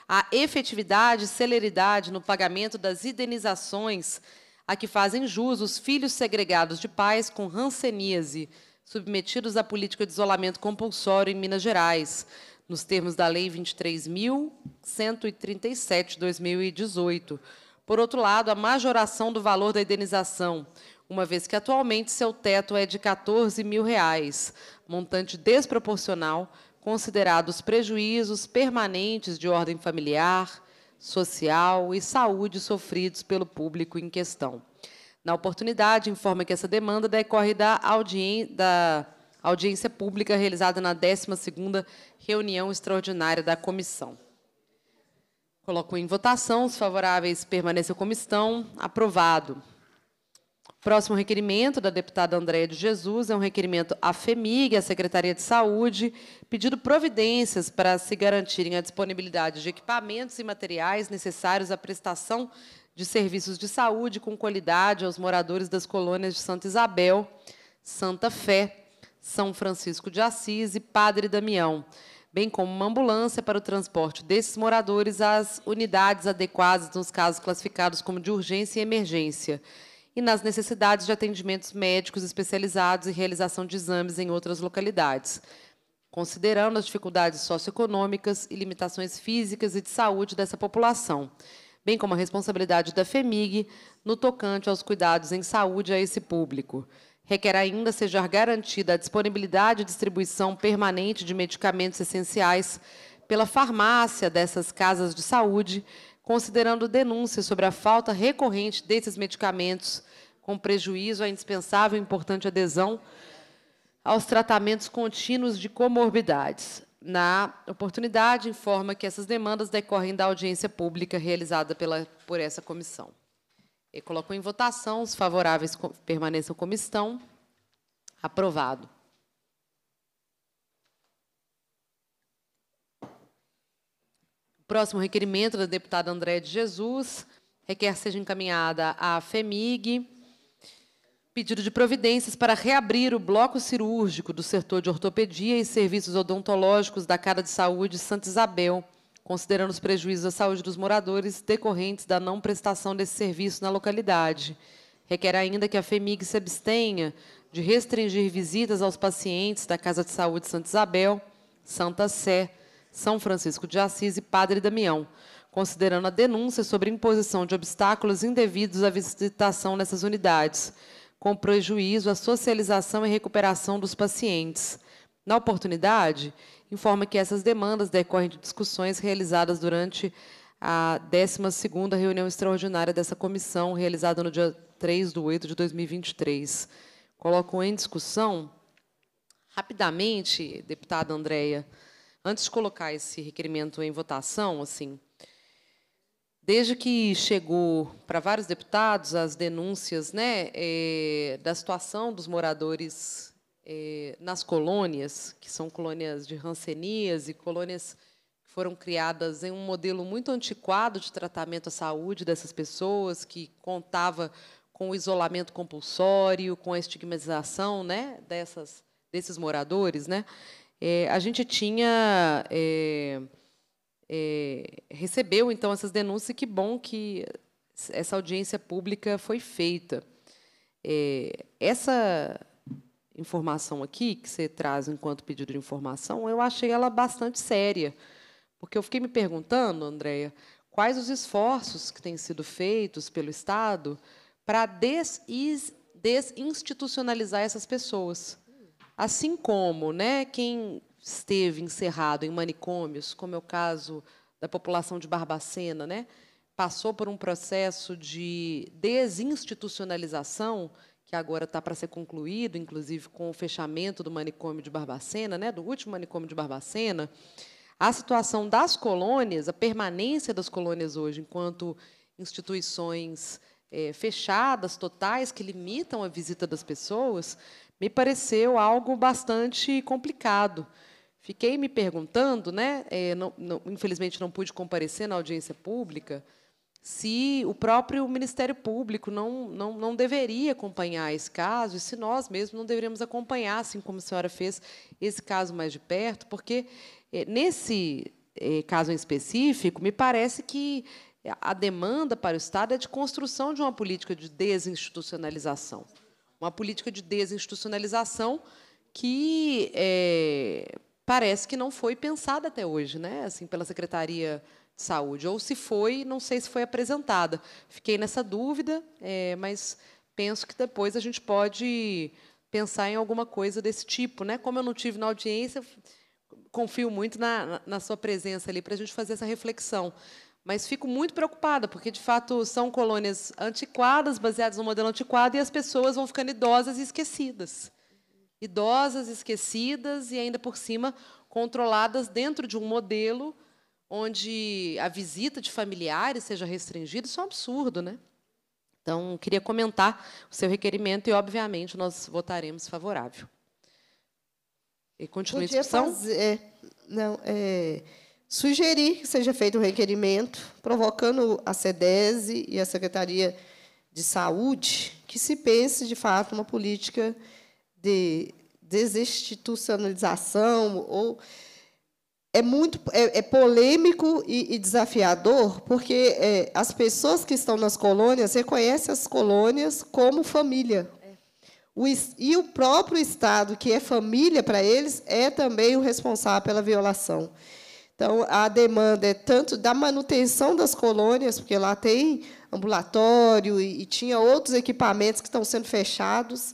a efetividade e celeridade no pagamento das indenizações a que fazem jus os filhos segregados de pais com ranceníase, submetidos à política de isolamento compulsório em Minas Gerais, nos termos da Lei 23.137 de 2018. Por outro lado, a majoração do valor da indenização, uma vez que atualmente seu teto é de R$ 14 mil, reais, montante desproporcional, considerados prejuízos permanentes de ordem familiar, social e saúde sofridos pelo público em questão. Na oportunidade, informa que essa demanda decorre da audiência audiência pública realizada na 12ª reunião extraordinária da comissão. Coloco em votação. Os favoráveis permaneçam como estão. Aprovado. Próximo requerimento da deputada Andréia de Jesus é um requerimento à FEMIG, à Secretaria de Saúde, pedindo providências para se garantirem a disponibilidade de equipamentos e materiais necessários à prestação de serviços de saúde com qualidade aos moradores das colônias de Santa Isabel, Santa Fé, são Francisco de Assis e Padre Damião, bem como uma ambulância para o transporte desses moradores às unidades adequadas nos casos classificados como de urgência e emergência, e nas necessidades de atendimentos médicos especializados e realização de exames em outras localidades, considerando as dificuldades socioeconômicas e limitações físicas e de saúde dessa população, bem como a responsabilidade da FEMIG no tocante aos cuidados em saúde a esse público requer ainda seja garantida a disponibilidade e distribuição permanente de medicamentos essenciais pela farmácia dessas casas de saúde, considerando denúncias sobre a falta recorrente desses medicamentos, com prejuízo à indispensável e importante adesão aos tratamentos contínuos de comorbidades. Na oportunidade, informa que essas demandas decorrem da audiência pública realizada pela, por essa comissão. E colocou em votação. Os favoráveis permaneçam como estão. Aprovado. Próximo requerimento da deputada Andréa de Jesus. Requer seja encaminhada à FEMIG. Pedido de providências para reabrir o bloco cirúrgico do setor de ortopedia e serviços odontológicos da Casa de Saúde Santa Isabel considerando os prejuízos à saúde dos moradores decorrentes da não prestação desse serviço na localidade. Requer ainda que a FEMIG se abstenha de restringir visitas aos pacientes da Casa de Saúde Santa Isabel, Santa Sé, São Francisco de Assis e Padre Damião, considerando a denúncia sobre imposição de obstáculos indevidos à visitação nessas unidades, com prejuízo à socialização e recuperação dos pacientes. Na oportunidade, informa que essas demandas decorrem de discussões realizadas durante a 12ª reunião extraordinária dessa comissão, realizada no dia 3 de 8 de 2023. Coloco em discussão, rapidamente, deputada Andréia, antes de colocar esse requerimento em votação, assim, desde que chegou para vários deputados as denúncias né, é, da situação dos moradores é, nas colônias, que são colônias de rancenias e colônias que foram criadas em um modelo muito antiquado de tratamento à saúde dessas pessoas, que contava com o isolamento compulsório, com a estigmatização né, dessas, desses moradores, né, é, a gente tinha é, é, recebeu então essas denúncias e que bom que essa audiência pública foi feita. É, essa informação aqui, que você traz enquanto pedido de informação, eu achei ela bastante séria. Porque eu fiquei me perguntando, Andréia, quais os esforços que têm sido feitos pelo Estado para desinstitucionalizar essas pessoas. Assim como né, quem esteve encerrado em manicômios, como é o caso da população de Barbacena, né, passou por um processo de desinstitucionalização que agora está para ser concluído, inclusive com o fechamento do manicômio de Barbacena, né, do último manicômio de Barbacena, a situação das colônias, a permanência das colônias hoje, enquanto instituições é, fechadas, totais, que limitam a visita das pessoas, me pareceu algo bastante complicado. Fiquei me perguntando, né, é, não, não, infelizmente não pude comparecer na audiência pública, se o próprio Ministério Público não, não, não deveria acompanhar esse caso e se nós mesmos não deveríamos acompanhar, assim como a senhora fez, esse caso mais de perto, porque eh, nesse eh, caso em específico, me parece que a demanda para o Estado é de construção de uma política de desinstitucionalização. Uma política de desinstitucionalização que é, parece que não foi pensada até hoje, né? assim, pela Secretaria saúde. Ou se foi, não sei se foi apresentada. Fiquei nessa dúvida, é, mas penso que depois a gente pode pensar em alguma coisa desse tipo. Né? Como eu não tive na audiência, confio muito na, na sua presença ali para a gente fazer essa reflexão. Mas fico muito preocupada, porque, de fato, são colônias antiquadas, baseadas no modelo antiquado, e as pessoas vão ficando idosas e esquecidas. Idosas, esquecidas e, ainda por cima, controladas dentro de um modelo onde a visita de familiares seja restringida, isso é um absurdo, né? Então, queria comentar o seu requerimento e, obviamente, nós votaremos favorável. E continue Podia a discussão? Fazer, é, não, é, sugerir que seja feito o um requerimento, provocando a SEDESE e a Secretaria de Saúde, que se pense, de fato, uma política de desinstitucionalização ou é muito é, é polêmico e, e, desafiador, porque é, as pessoas que estão nas colônias reconhecem as colônias como família. O, e o próprio Estado, que é família para eles, é também o responsável pela violação. Então, a demanda é tanto da manutenção das colônias, porque lá tem ambulatório e, e tinha outros equipamentos que estão sendo fechados.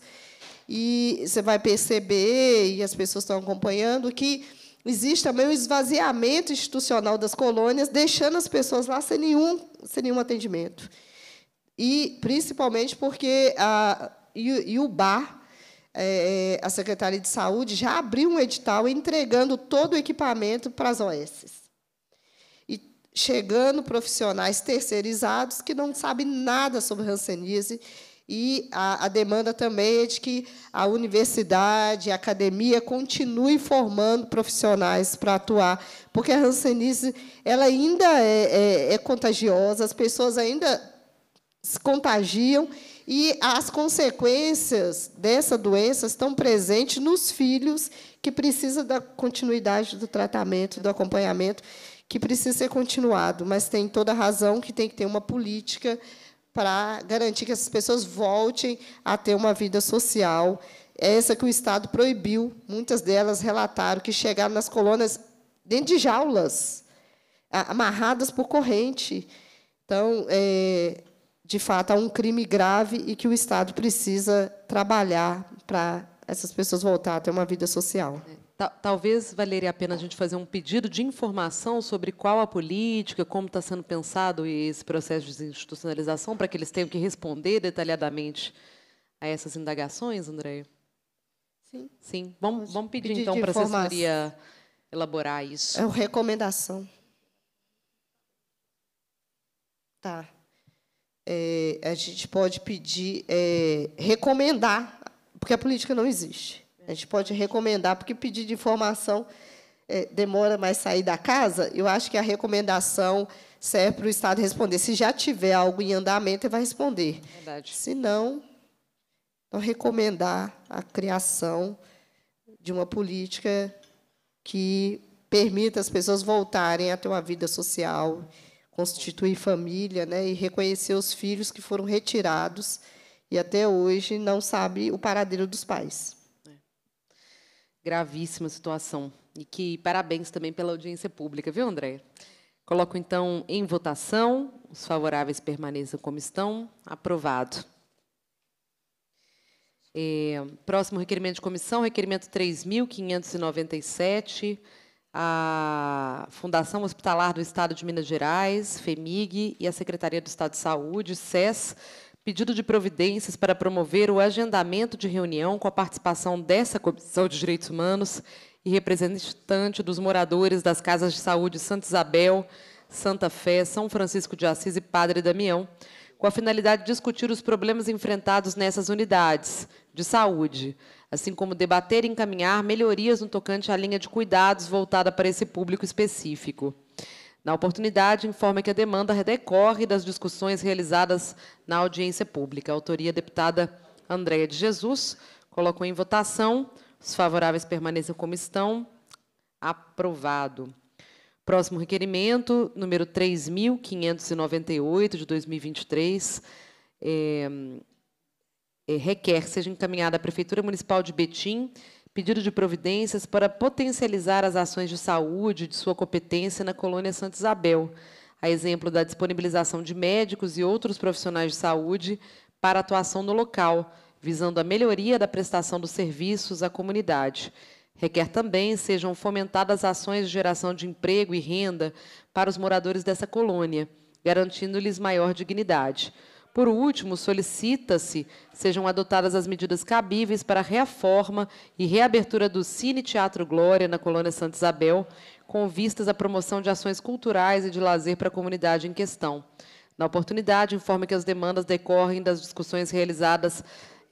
E você vai perceber, e as pessoas estão acompanhando, que Existe também o esvaziamento institucional das colônias, deixando as pessoas lá sem nenhum, sem nenhum atendimento. E, principalmente, porque a, e, e o bar, é, é, a Secretaria de Saúde, já abriu um edital entregando todo o equipamento para as OS. E chegando profissionais terceirizados que não sabem nada sobre rancenise e a, a demanda também é de que a universidade, a academia continue formando profissionais para atuar, porque a Hanseníase ela ainda é, é, é contagiosa, as pessoas ainda se contagiam e as consequências dessa doença estão presentes nos filhos que precisa da continuidade do tratamento, do acompanhamento, que precisa ser continuado, mas tem toda razão que tem que ter uma política para garantir que essas pessoas voltem a ter uma vida social. É essa que o Estado proibiu, muitas delas relataram que chegaram nas colônias dentro de jaulas, amarradas por corrente. Então, é, de fato, há um crime grave e que o Estado precisa trabalhar para essas pessoas voltar a ter uma vida social talvez valeria a pena a gente fazer um pedido de informação sobre qual a política, como está sendo pensado esse processo de desinstitucionalização, para que eles tenham que responder detalhadamente a essas indagações, Andréia? Sim. Sim. Vamos, vamos pedir, pedir então, para a assessoria elaborar isso. É uma recomendação. Tá. É, a gente pode pedir, é, recomendar, porque a política não existe a gente pode recomendar, porque pedir de informação é, demora mais sair da casa. Eu acho que a recomendação serve para o Estado responder. Se já tiver algo em andamento, ele vai responder. Verdade. Se não, então recomendar a criação de uma política que permita as pessoas voltarem a ter uma vida social, constituir família, né, e reconhecer os filhos que foram retirados e até hoje não sabe o paradeiro dos pais gravíssima situação. E que parabéns também pela audiência pública, viu, André? Coloco, então, em votação. Os favoráveis permaneçam como estão. Aprovado. É, próximo requerimento de comissão, requerimento 3.597, a Fundação Hospitalar do Estado de Minas Gerais, FEMIG, e a Secretaria do Estado de Saúde, SES, pedido de providências para promover o agendamento de reunião com a participação dessa Comissão de Direitos Humanos e representante dos moradores das casas de saúde Santa Isabel, Santa Fé, São Francisco de Assis e Padre Damião, com a finalidade de discutir os problemas enfrentados nessas unidades de saúde, assim como debater e encaminhar melhorias no tocante à linha de cuidados voltada para esse público específico. Na oportunidade, informa que a demanda decorre das discussões realizadas na audiência pública. A autoria, deputada Andréia de Jesus, colocou em votação. Os favoráveis permaneçam como estão. Aprovado. Próximo requerimento, número 3.598, de 2023, é, é, requer seja encaminhada à Prefeitura Municipal de Betim pedido de providências para potencializar as ações de saúde de sua competência na colônia Santa Isabel, a exemplo da disponibilização de médicos e outros profissionais de saúde para atuação no local, visando a melhoria da prestação dos serviços à comunidade. Requer também sejam fomentadas ações de geração de emprego e renda para os moradores dessa colônia, garantindo-lhes maior dignidade. Por último, solicita-se sejam adotadas as medidas cabíveis para a reforma e reabertura do Cine Teatro Glória na colônia Santa Isabel, com vistas à promoção de ações culturais e de lazer para a comunidade em questão. Na oportunidade, informe que as demandas decorrem das discussões realizadas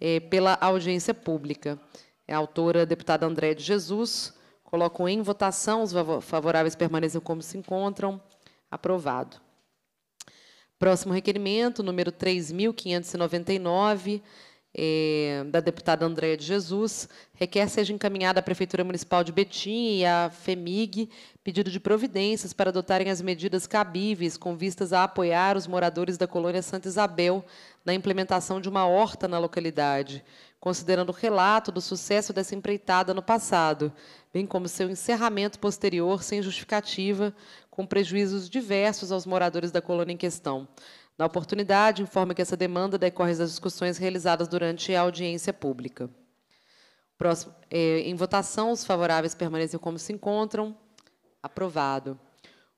eh, pela audiência pública. A autora, a deputada André de Jesus, colocam em votação, os favoráveis permanecem como se encontram. Aprovado. Próximo requerimento, número 3.599, é, da deputada Andréa de Jesus, requer seja encaminhada à Prefeitura Municipal de Betim e à FEMIG pedido de providências para adotarem as medidas cabíveis com vistas a apoiar os moradores da colônia Santa Isabel na implementação de uma horta na localidade, considerando o relato do sucesso dessa empreitada no passado, bem como seu encerramento posterior sem justificativa, com prejuízos diversos aos moradores da colônia em questão. Na oportunidade, informa que essa demanda decorre das discussões realizadas durante a audiência pública. Próximo, é, em votação, os favoráveis permanecem como se encontram. Aprovado.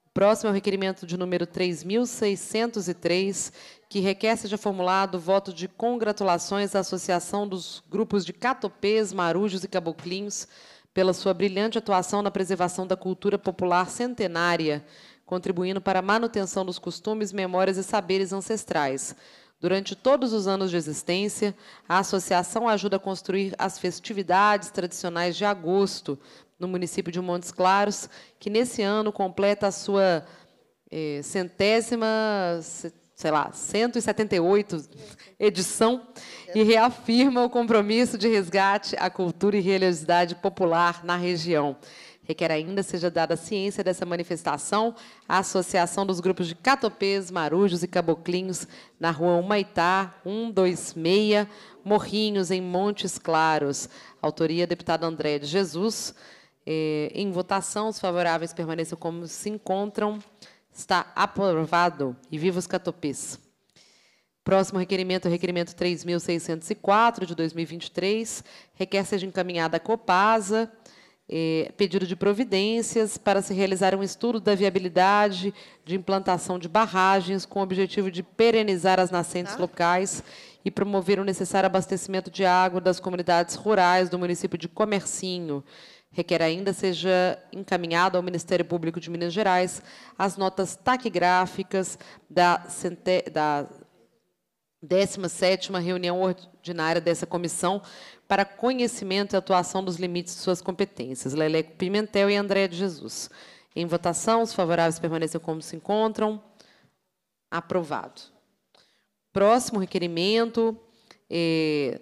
O próximo é o requerimento de número 3.603, que requer seja formulado o voto de congratulações à Associação dos Grupos de Catopês, Marujos e Caboclinhos, pela sua brilhante atuação na preservação da cultura popular centenária, contribuindo para a manutenção dos costumes, memórias e saberes ancestrais. Durante todos os anos de existência, a associação ajuda a construir as festividades tradicionais de agosto, no município de Montes Claros, que nesse ano completa a sua eh, centésima sei lá, 178 edição e reafirma o compromisso de resgate à cultura e religiosidade popular na região. Requer ainda seja dada a ciência dessa manifestação à Associação dos Grupos de Catopês, Marujos e Caboclinhos, na rua Humaitá, 126, Morrinhos, em Montes Claros. Autoria, deputada André de Jesus. Eh, em votação, os favoráveis permaneçam como se encontram. Está aprovado. E viva os catopês. Próximo requerimento, requerimento 3.604 de 2023, requer seja encaminhada à Copasa, eh, pedido de providências para se realizar um estudo da viabilidade de implantação de barragens com o objetivo de perenizar as nascentes tá. locais e promover o necessário abastecimento de água das comunidades rurais do município de Comercinho. Requer ainda seja encaminhado ao Ministério Público de Minas Gerais as notas taquigráficas da, da 17ª reunião ordinária dessa comissão para conhecimento e atuação dos limites de suas competências. Leleco Pimentel e André de Jesus. Em votação, os favoráveis permanecem como se encontram. Aprovado. Próximo requerimento, eh,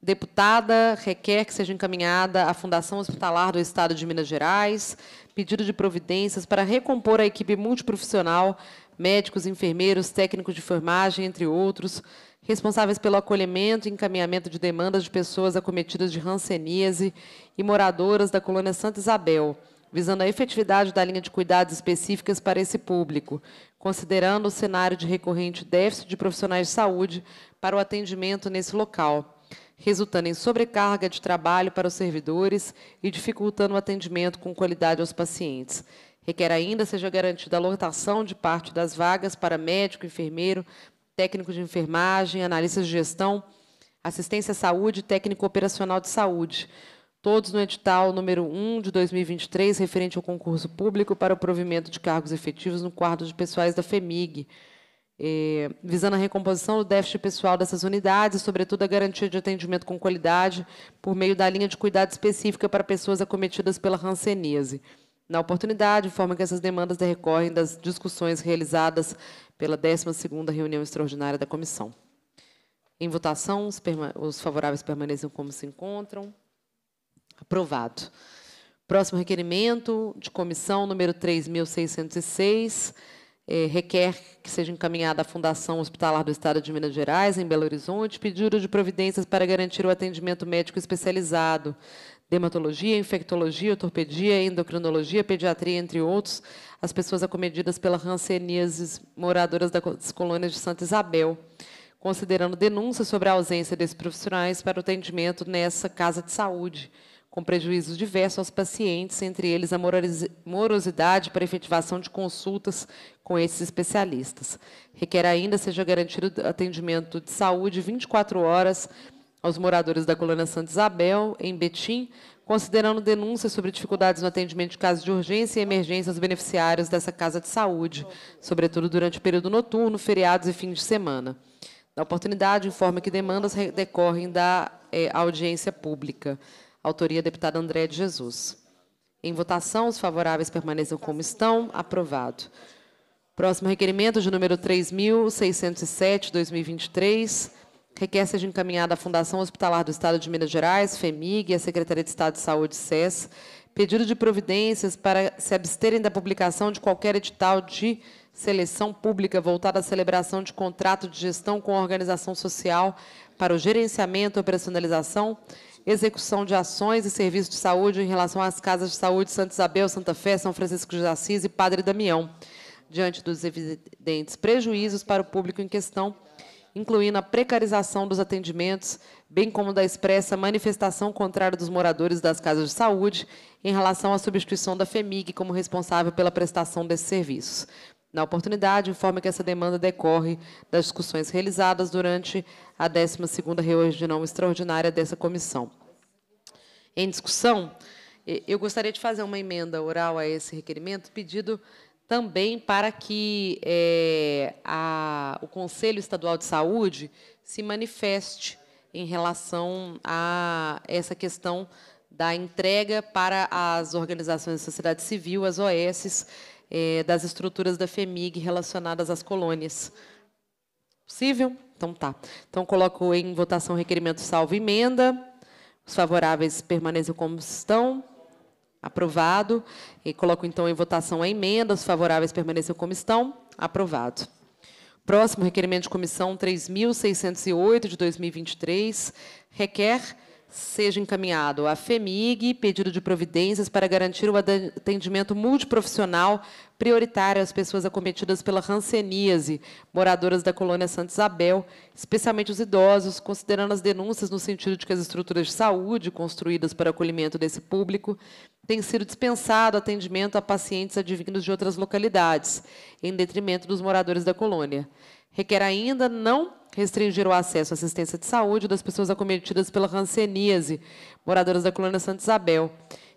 Deputada requer que seja encaminhada à Fundação Hospitalar do Estado de Minas Gerais pedido de providências para recompor a equipe multiprofissional, médicos, enfermeiros, técnicos de formagem, entre outros, responsáveis pelo acolhimento e encaminhamento de demandas de pessoas acometidas de ranceníase e moradoras da colônia Santa Isabel, visando a efetividade da linha de cuidados específicas para esse público, considerando o cenário de recorrente déficit de profissionais de saúde para o atendimento nesse local resultando em sobrecarga de trabalho para os servidores e dificultando o atendimento com qualidade aos pacientes. Requer ainda seja garantida a lotação de parte das vagas para médico, enfermeiro, técnico de enfermagem, analista de gestão, assistência à saúde e técnico operacional de saúde, todos no edital número 1 de 2023, referente ao concurso público para o provimento de cargos efetivos no quadro de pessoais da FEMIG, eh, visando a recomposição do déficit pessoal dessas unidades, sobretudo a garantia de atendimento com qualidade por meio da linha de cuidado específica para pessoas acometidas pela ranceníase. Na oportunidade, informa que essas demandas decorrem das discussões realizadas pela 12ª reunião extraordinária da comissão. Em votação, os, os favoráveis permanecem como se encontram. Aprovado. Próximo requerimento de comissão número 3606 é, requer que seja encaminhada à Fundação Hospitalar do Estado de Minas Gerais, em Belo Horizonte, pedido de providências para garantir o atendimento médico especializado, dermatologia, infectologia, ortopedia, endocrinologia, pediatria, entre outros, as pessoas acometidas pela hanseníase, moradoras das colônias de Santa Isabel, considerando denúncias sobre a ausência desses profissionais para o atendimento nessa casa de saúde, com prejuízos diversos aos pacientes, entre eles a morosidade para efetivação de consultas com esses especialistas. Requer ainda seja garantido atendimento de saúde 24 horas aos moradores da colônia Santa Isabel, em Betim, considerando denúncias sobre dificuldades no atendimento de casos de urgência e emergência aos beneficiários dessa casa de saúde, sobretudo durante o período noturno, feriados e fins de semana. Na oportunidade, informa que demandas decorrem da é, audiência pública. Autoria, deputada André de Jesus. Em votação, os favoráveis permaneçam como estão. Aprovado. Próximo requerimento de número 3.607, 2023. Requer seja encaminhada à Fundação Hospitalar do Estado de Minas Gerais, FEMIG, e à Secretaria de Estado de Saúde, SES, pedido de providências para se absterem da publicação de qualquer edital de seleção pública voltada à celebração de contrato de gestão com organização social para o gerenciamento, e operacionalização, execução de ações e serviços de saúde em relação às casas de saúde Santa Isabel, Santa Fé, São Francisco de Assis e Padre Damião, diante dos evidentes prejuízos para o público em questão, incluindo a precarização dos atendimentos, bem como da expressa manifestação contrária dos moradores das casas de saúde em relação à substituição da FEMIG como responsável pela prestação desses serviços. Na oportunidade, informa que essa demanda decorre das discussões realizadas durante a 12ª reunião extraordinária dessa comissão. Em discussão, eu gostaria de fazer uma emenda oral a esse requerimento, pedido também para que é, a, o Conselho Estadual de Saúde se manifeste em relação a essa questão da entrega para as organizações da sociedade civil, as OSs, é, das estruturas da FEMIG relacionadas às colônias. Possível? Então tá. Então coloco em votação o requerimento salvo emenda. Os favoráveis permanecem como estão. Aprovado. E coloco então em votação a emenda. Os favoráveis permanecem como estão. Aprovado. Próximo requerimento de comissão 3608 de 2023 requer seja encaminhado à FEMIG pedido de providências para garantir o atendimento multiprofissional prioritário às pessoas acometidas pela ranceníase, moradoras da colônia Santa Isabel, especialmente os idosos, considerando as denúncias no sentido de que as estruturas de saúde construídas para acolhimento desse público têm sido dispensado atendimento a pacientes advindos de outras localidades, em detrimento dos moradores da colônia. Requer ainda não restringir o acesso à assistência de saúde das pessoas acometidas pela ranceníase, moradoras da colônia Santa Isabel,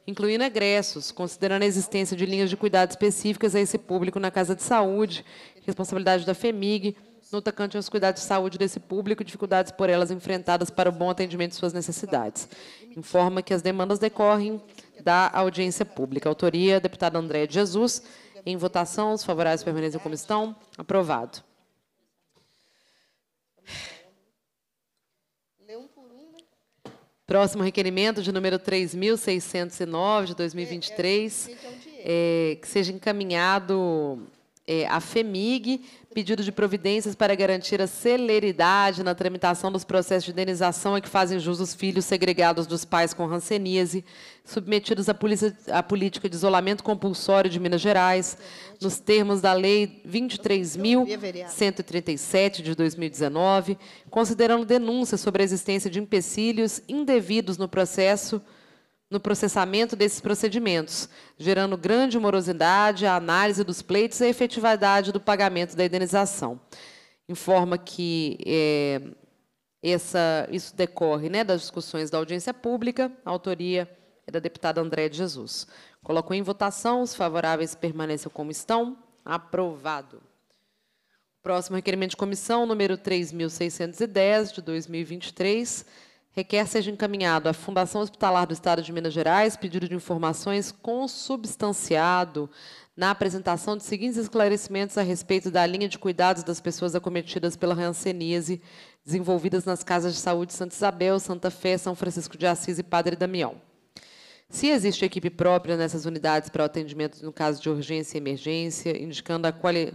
incluindo egressos, considerando a existência de linhas de cuidado específicas a esse público na Casa de Saúde, responsabilidade da FEMIG, no tocante aos cuidados de saúde desse público e dificuldades por elas enfrentadas para o bom atendimento de suas necessidades. Informa que as demandas decorrem da audiência pública. Autoria, deputada Andréa de Jesus. Em votação, os favoráveis permanecem como estão. Aprovado. Próximo requerimento de número 3.609, de 2023, é, que seja encaminhado é, a FEMIG, pedido de providências para garantir a celeridade na tramitação dos processos de indenização a que fazem jus os filhos segregados dos pais com ranceníase, submetidos à, polícia, à política de isolamento compulsório de Minas Gerais, nos termos da Lei 23.137 de 2019, considerando denúncias sobre a existência de empecilhos indevidos no processo no processamento desses procedimentos, gerando grande morosidade, a análise dos pleitos e efetividade do pagamento da indenização. Informa que é, essa, isso decorre né, das discussões da audiência pública, a autoria é da deputada Andréa de Jesus. Coloco em votação, os favoráveis permaneçam como estão. Aprovado. Próximo requerimento de comissão, número 3.610, de 2023, Requer seja encaminhado à Fundação Hospitalar do Estado de Minas Gerais pedido de informações consubstanciado na apresentação de seguintes esclarecimentos a respeito da linha de cuidados das pessoas acometidas pela ranceníase desenvolvidas nas casas de saúde Santa Isabel, Santa Fé, São Francisco de Assis e Padre Damião. Se existe equipe própria nessas unidades para o atendimento no caso de urgência e emergência, indicando a, quali...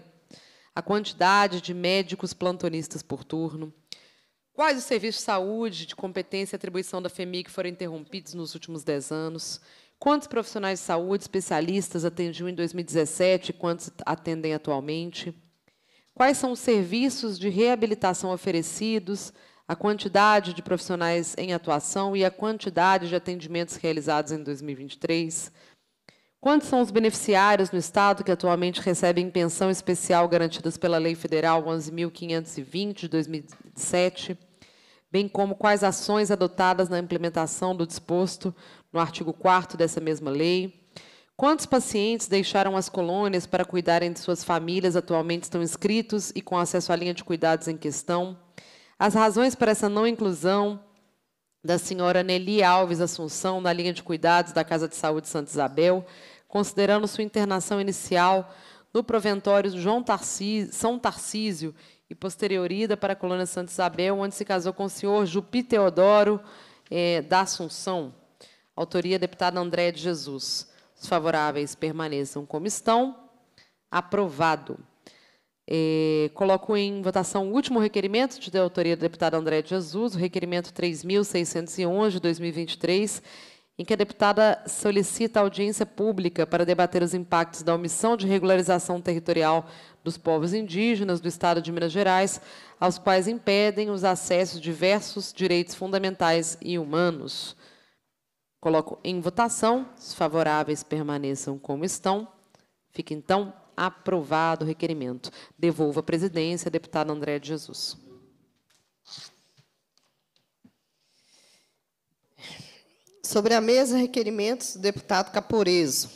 a quantidade de médicos plantonistas por turno Quais os serviços de saúde de competência e atribuição da FEMI que foram interrompidos nos últimos 10 anos? Quantos profissionais de saúde, especialistas, atendiam em 2017 e quantos atendem atualmente? Quais são os serviços de reabilitação oferecidos, a quantidade de profissionais em atuação e a quantidade de atendimentos realizados em 2023? Quantos são os beneficiários no Estado que atualmente recebem pensão especial garantidas pela Lei Federal 11.520 de 2007, bem como quais ações adotadas na implementação do disposto no artigo 4 dessa mesma lei? Quantos pacientes deixaram as colônias para cuidarem de suas famílias atualmente estão inscritos e com acesso à linha de cuidados em questão? As razões para essa não inclusão da senhora Nelly Alves Assunção na linha de cuidados da Casa de Saúde Santa Isabel considerando sua internação inicial no proventório João Tarcísio, São Tarcísio e posteriorida para a colônia Santa Isabel, onde se casou com o senhor Jupi Teodoro eh, da Assunção. Autoria, deputada André de Jesus. Os favoráveis permaneçam como estão. Aprovado. Eh, coloco em votação o último requerimento de autoria do deputado André de Jesus, o requerimento 3.611 de 2023, em que a deputada solicita audiência pública para debater os impactos da omissão de regularização territorial dos povos indígenas do Estado de Minas Gerais, aos quais impedem os acessos diversos direitos fundamentais e humanos. Coloco em votação. Os favoráveis permaneçam como estão. Fica, então, aprovado o requerimento. Devolvo a presidência, deputada Andréa de Jesus. Sobre a mesa, requerimentos do deputado Caporeso.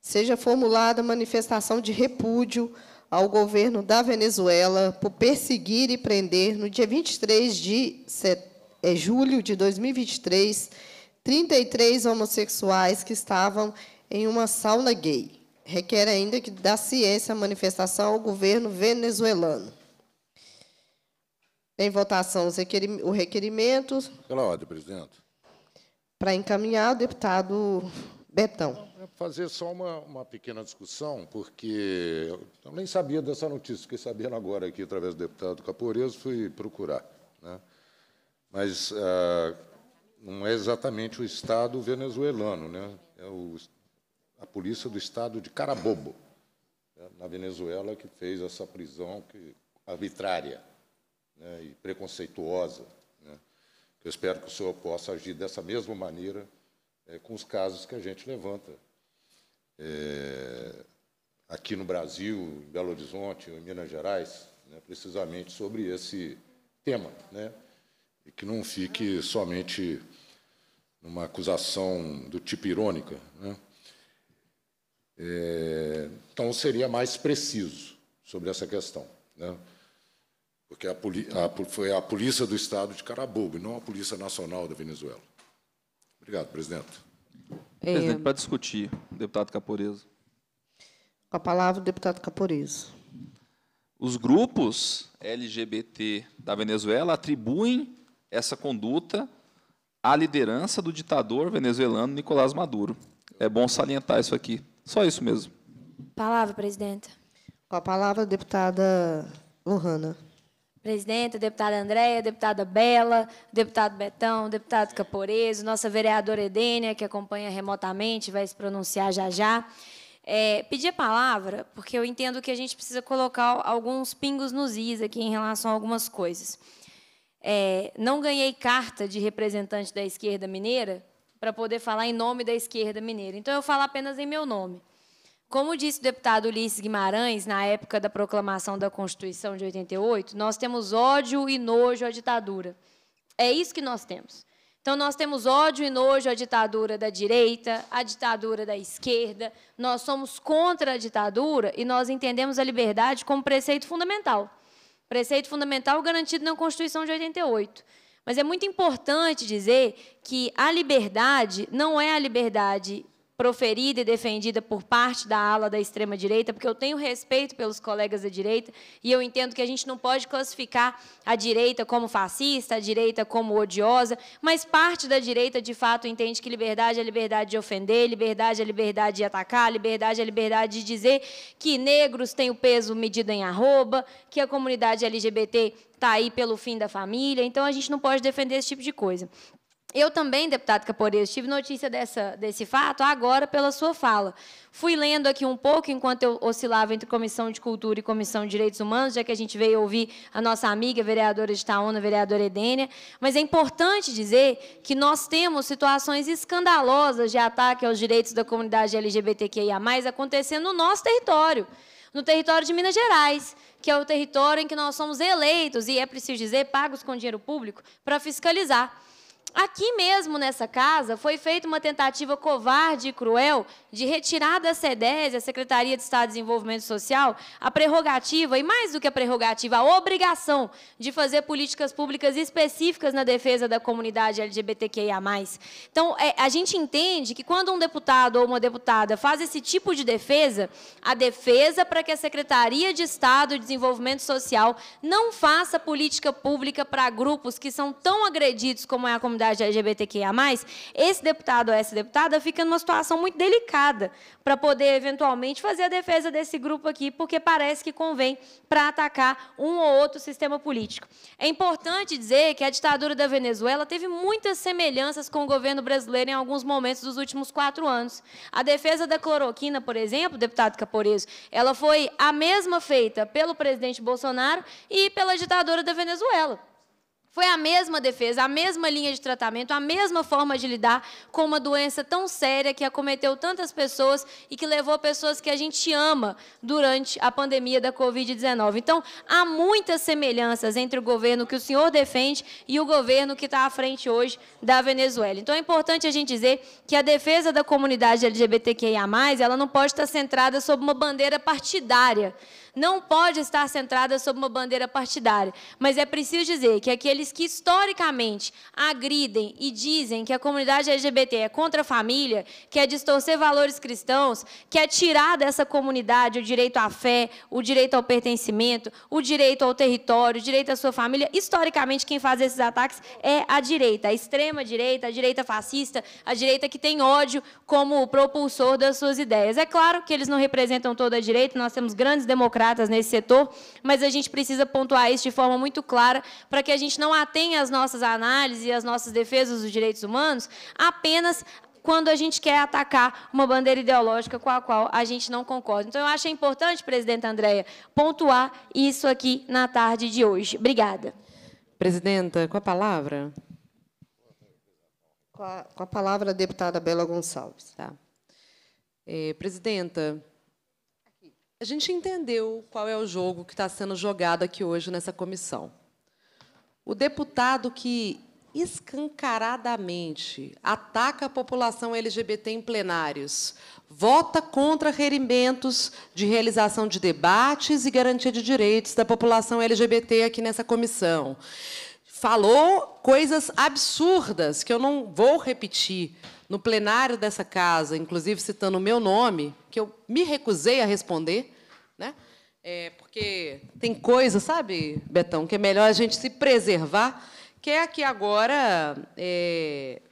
Seja formulada manifestação de repúdio ao governo da Venezuela por perseguir e prender, no dia 23 de é, julho de 2023, 33 homossexuais que estavam em uma sauna gay. Requer ainda que dá ciência a manifestação ao governo venezuelano. Em votação, o requerimento. Pela ordem, presidente para encaminhar o deputado Betão. Fazer só uma, uma pequena discussão, porque eu nem sabia dessa notícia, fiquei sabendo agora aqui através do deputado Caporeso, fui procurar. Né? Mas ah, não é exatamente o Estado venezuelano, né? é o, a polícia do Estado de Carabobo, né? na Venezuela, que fez essa prisão que, arbitrária né? e preconceituosa eu espero que o senhor possa agir dessa mesma maneira é, com os casos que a gente levanta. É, aqui no Brasil, em Belo Horizonte, em Minas Gerais, né, precisamente sobre esse tema. Né, e que não fique somente numa acusação do tipo irônica. Né. É, então, seria mais preciso sobre essa questão. Né porque a, a, foi a Polícia do Estado de Carabobo, e não a Polícia Nacional da Venezuela. Obrigado, presidente. É, presidente, para discutir, deputado Caporeso. Com a palavra, deputado Caporeso. Os grupos LGBT da Venezuela atribuem essa conduta à liderança do ditador venezuelano Nicolás Maduro. É bom salientar isso aqui. Só isso mesmo. Palavra, presidente. Com a palavra, deputada Lohana presidenta, deputada Andréia, deputada Bela, deputado Betão, deputado Caporeso, nossa vereadora Edênia, que acompanha remotamente, vai se pronunciar já já. É, pedir a palavra, porque eu entendo que a gente precisa colocar alguns pingos nos is aqui em relação a algumas coisas. É, não ganhei carta de representante da esquerda mineira para poder falar em nome da esquerda mineira. Então, eu falo apenas em meu nome. Como disse o deputado Ulisses Guimarães, na época da proclamação da Constituição de 88, nós temos ódio e nojo à ditadura. É isso que nós temos. Então, nós temos ódio e nojo à ditadura da direita, à ditadura da esquerda. Nós somos contra a ditadura e nós entendemos a liberdade como preceito fundamental. Preceito fundamental garantido na Constituição de 88. Mas é muito importante dizer que a liberdade não é a liberdade proferida e defendida por parte da ala da extrema-direita, porque eu tenho respeito pelos colegas da direita e eu entendo que a gente não pode classificar a direita como fascista, a direita como odiosa, mas parte da direita, de fato, entende que liberdade é liberdade de ofender, liberdade é liberdade de atacar, liberdade é liberdade de dizer que negros têm o peso medido em arroba, que a comunidade LGBT está aí pelo fim da família, então a gente não pode defender esse tipo de coisa. Eu também, deputado Caporeiro, tive notícia dessa, desse fato agora pela sua fala. Fui lendo aqui um pouco, enquanto eu oscilava entre Comissão de Cultura e Comissão de Direitos Humanos, já que a gente veio ouvir a nossa amiga, vereadora de Itaúna, vereadora Edênia, mas é importante dizer que nós temos situações escandalosas de ataque aos direitos da comunidade LGBTQIA+, acontecendo no nosso território, no território de Minas Gerais que é o território em que nós somos eleitos, e é preciso dizer, pagos com dinheiro público, para fiscalizar. Aqui mesmo nessa casa foi feita uma tentativa covarde e cruel de retirar da SEDES, a Secretaria de Estado de Desenvolvimento Social, a prerrogativa, e mais do que a prerrogativa, a obrigação de fazer políticas públicas específicas na defesa da comunidade LGBTQIA. Então, é, a gente entende que quando um deputado ou uma deputada faz esse tipo de defesa, a defesa para que a Secretaria de Estado de Desenvolvimento Social não faça política pública para grupos que são tão agredidos como é a comunidade comunidade LGBTQIA+, esse deputado ou essa deputada fica numa situação muito delicada para poder, eventualmente, fazer a defesa desse grupo aqui, porque parece que convém para atacar um ou outro sistema político. É importante dizer que a ditadura da Venezuela teve muitas semelhanças com o governo brasileiro em alguns momentos dos últimos quatro anos. A defesa da cloroquina, por exemplo, deputado Caporeso, ela foi a mesma feita pelo presidente Bolsonaro e pela ditadura da Venezuela. Foi a mesma defesa, a mesma linha de tratamento, a mesma forma de lidar com uma doença tão séria que acometeu tantas pessoas e que levou pessoas que a gente ama durante a pandemia da Covid-19. Então, há muitas semelhanças entre o governo que o senhor defende e o governo que está à frente hoje da Venezuela. Então, é importante a gente dizer que a defesa da comunidade LGBTQIA+, ela não pode estar centrada sob uma bandeira partidária não pode estar centrada sob uma bandeira partidária, mas é preciso dizer que aqueles que historicamente agridem e dizem que a comunidade LGBT é contra a família, que é distorcer valores cristãos, que é tirar dessa comunidade o direito à fé, o direito ao pertencimento, o direito ao território, o direito à sua família, historicamente quem faz esses ataques é a direita, a extrema direita, a direita fascista, a direita que tem ódio como propulsor das suas ideias. É claro que eles não representam toda a direita, nós temos grandes democratas nesse setor, mas a gente precisa pontuar isso de forma muito clara para que a gente não atenha as nossas análises e as nossas defesas dos direitos humanos apenas quando a gente quer atacar uma bandeira ideológica com a qual a gente não concorda. Então, eu acho importante, presidenta Andréia, pontuar isso aqui na tarde de hoje. Obrigada. Presidenta, com a palavra. Com a, com a palavra, a deputada Bela Gonçalves. Tá. É, presidenta, a gente entendeu qual é o jogo que está sendo jogado aqui hoje nessa comissão. O deputado que escancaradamente ataca a população LGBT em plenários, vota contra requerimentos de realização de debates e garantia de direitos da população LGBT aqui nessa comissão. Falou coisas absurdas que eu não vou repetir no plenário dessa casa, inclusive citando o meu nome, que eu me recusei a responder, né? É, porque tem coisa, sabe, Betão, que é melhor a gente se preservar, que é aqui agora é,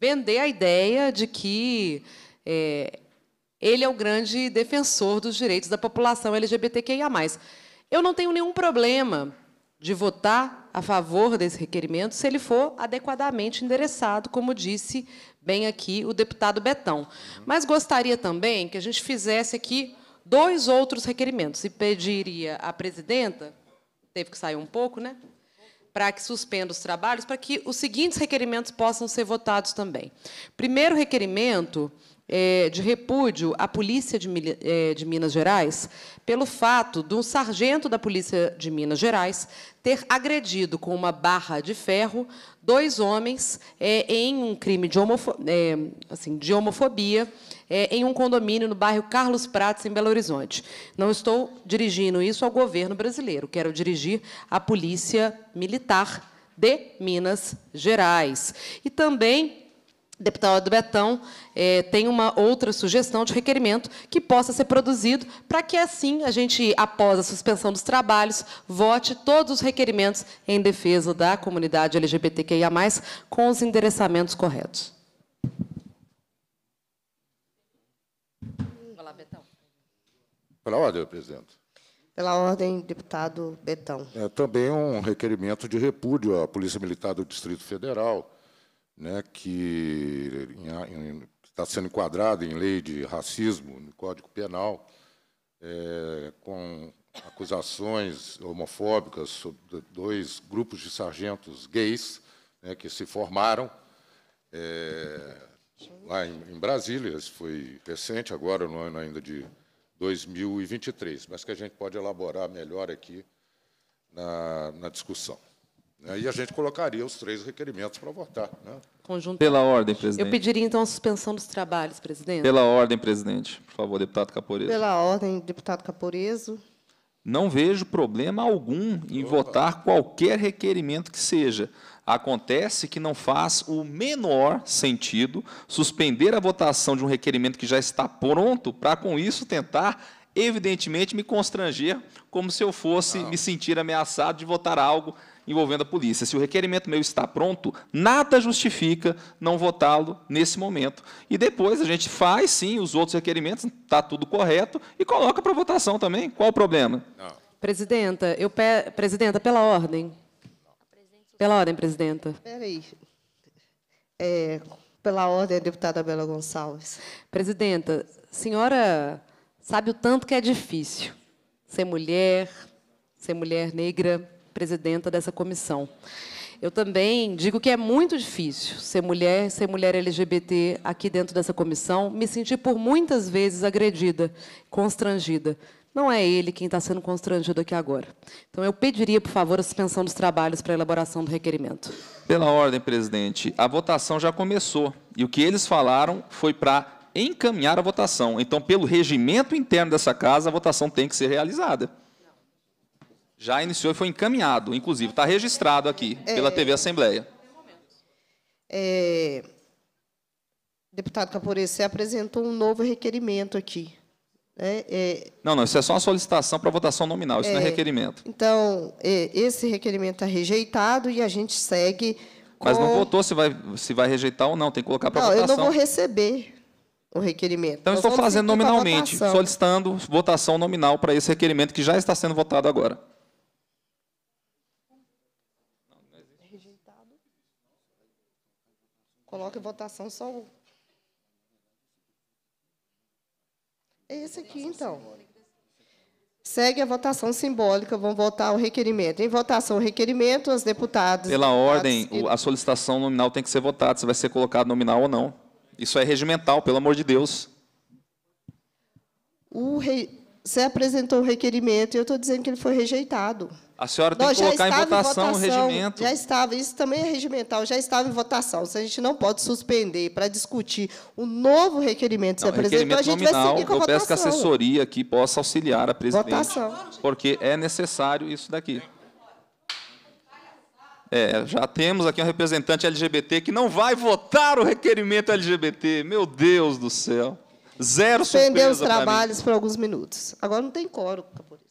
vender a ideia de que é, ele é o grande defensor dos direitos da população LGBTQIA. Eu não tenho nenhum problema de votar a favor desse requerimento se ele for adequadamente endereçado, como disse bem aqui o deputado Betão. Mas gostaria também que a gente fizesse aqui dois outros requerimentos e pediria à presidenta, teve que sair um pouco, né? Para que suspenda os trabalhos, para que os seguintes requerimentos possam ser votados também. Primeiro requerimento é, de repúdio à Polícia é, de, Minas Gerais pelo fato de um sargento da Polícia de Minas Gerais ter agredido com uma barra de ferro dois homens é, em um crime de, homofo assim, de homofobia em um condomínio no bairro Carlos Prates, em Belo Horizonte. Não estou dirigindo isso ao governo brasileiro, quero dirigir à Polícia Militar de Minas Gerais. E também deputado Betão eh, tem uma outra sugestão de requerimento que possa ser produzido para que, assim, a gente, após a suspensão dos trabalhos, vote todos os requerimentos em defesa da comunidade LGBTQIA+, com os endereçamentos corretos. Olá, Betão. Pela ordem, presidente. Pela ordem, deputado Betão. É também um requerimento de repúdio à Polícia Militar do Distrito Federal, né, que está sendo enquadrada em lei de racismo no Código Penal, é, com acusações homofóbicas sobre dois grupos de sargentos gays né, que se formaram é, lá em, em, Brasília. Isso foi recente, agora no ano ainda de 2023, mas que a gente pode elaborar melhor aqui na, na discussão. E a gente colocaria os três requerimentos para votar. Né? Conjunto... Pela ordem, presidente. Eu pediria, então, a suspensão dos trabalhos, presidente. Pela ordem, presidente. Por favor, deputado Caporeso. Pela ordem, deputado Caporeso. Não vejo problema algum em Opa. votar qualquer requerimento que seja. Acontece que não faz o menor sentido suspender a votação de um requerimento que já está pronto para, com isso, tentar evidentemente me constranger como se eu fosse não. me sentir ameaçado de votar algo envolvendo a polícia. Se o requerimento meu está pronto, nada justifica não votá-lo nesse momento. E depois a gente faz, sim, os outros requerimentos, está tudo correto, e coloca para votação também. Qual o problema? Não. Presidenta, eu pe... Presidenta, pela ordem. Pela ordem, presidenta. Peraí. É, pela ordem, deputada Bela Gonçalves. Presidenta, senhora sabe o tanto que é difícil ser mulher, ser mulher negra, presidenta dessa comissão. Eu também digo que é muito difícil ser mulher, ser mulher LGBT aqui dentro dessa comissão. Me senti por muitas vezes agredida, constrangida. Não é ele quem está sendo constrangido aqui agora. Então, eu pediria, por favor, a suspensão dos trabalhos para a elaboração do requerimento. Pela ordem, presidente, a votação já começou. E o que eles falaram foi para encaminhar a votação. Então, pelo regimento interno dessa casa, a votação tem que ser realizada. Já iniciou e foi encaminhado, inclusive, está registrado aqui é. pela TV Assembleia. É, deputado Caporez, você apresentou um novo requerimento aqui. Né? É, não, não, isso é só uma solicitação para votação nominal, isso não é, é. requerimento. Então, é, esse requerimento está rejeitado e a gente segue. Com... Mas não votou se vai, se vai rejeitar ou não, tem que colocar para votação. Não, eu não vou receber o requerimento. Então, estou fazendo nominalmente, solicitando votação nominal para esse requerimento que já está sendo votado agora. Coloca em votação só o. É esse aqui, então. Segue a votação simbólica. Vão votar o requerimento. Em votação, o requerimento, as deputadas. Pela ordem, e... a solicitação nominal tem que ser votada, se vai ser colocado nominal ou não. Isso é regimental, pelo amor de Deus. O, re... Você apresentou o requerimento e eu estou dizendo que ele foi rejeitado. A senhora tem que colocar em votação, em votação, o regimento. Já estava, isso também é regimental, já estava em votação. Se a gente não pode suspender para discutir o novo requerimento que você apresentou, a gente vai seguir com a eu votação. Eu peço que a assessoria aqui possa auxiliar a presidente. Votação. Porque é necessário isso daqui. É, já temos aqui um representante LGBT que não vai votar o requerimento LGBT. Meu Deus do céu. Zero surpresa. Suspender os trabalhos por alguns minutos. Agora não tem coro, Capuri.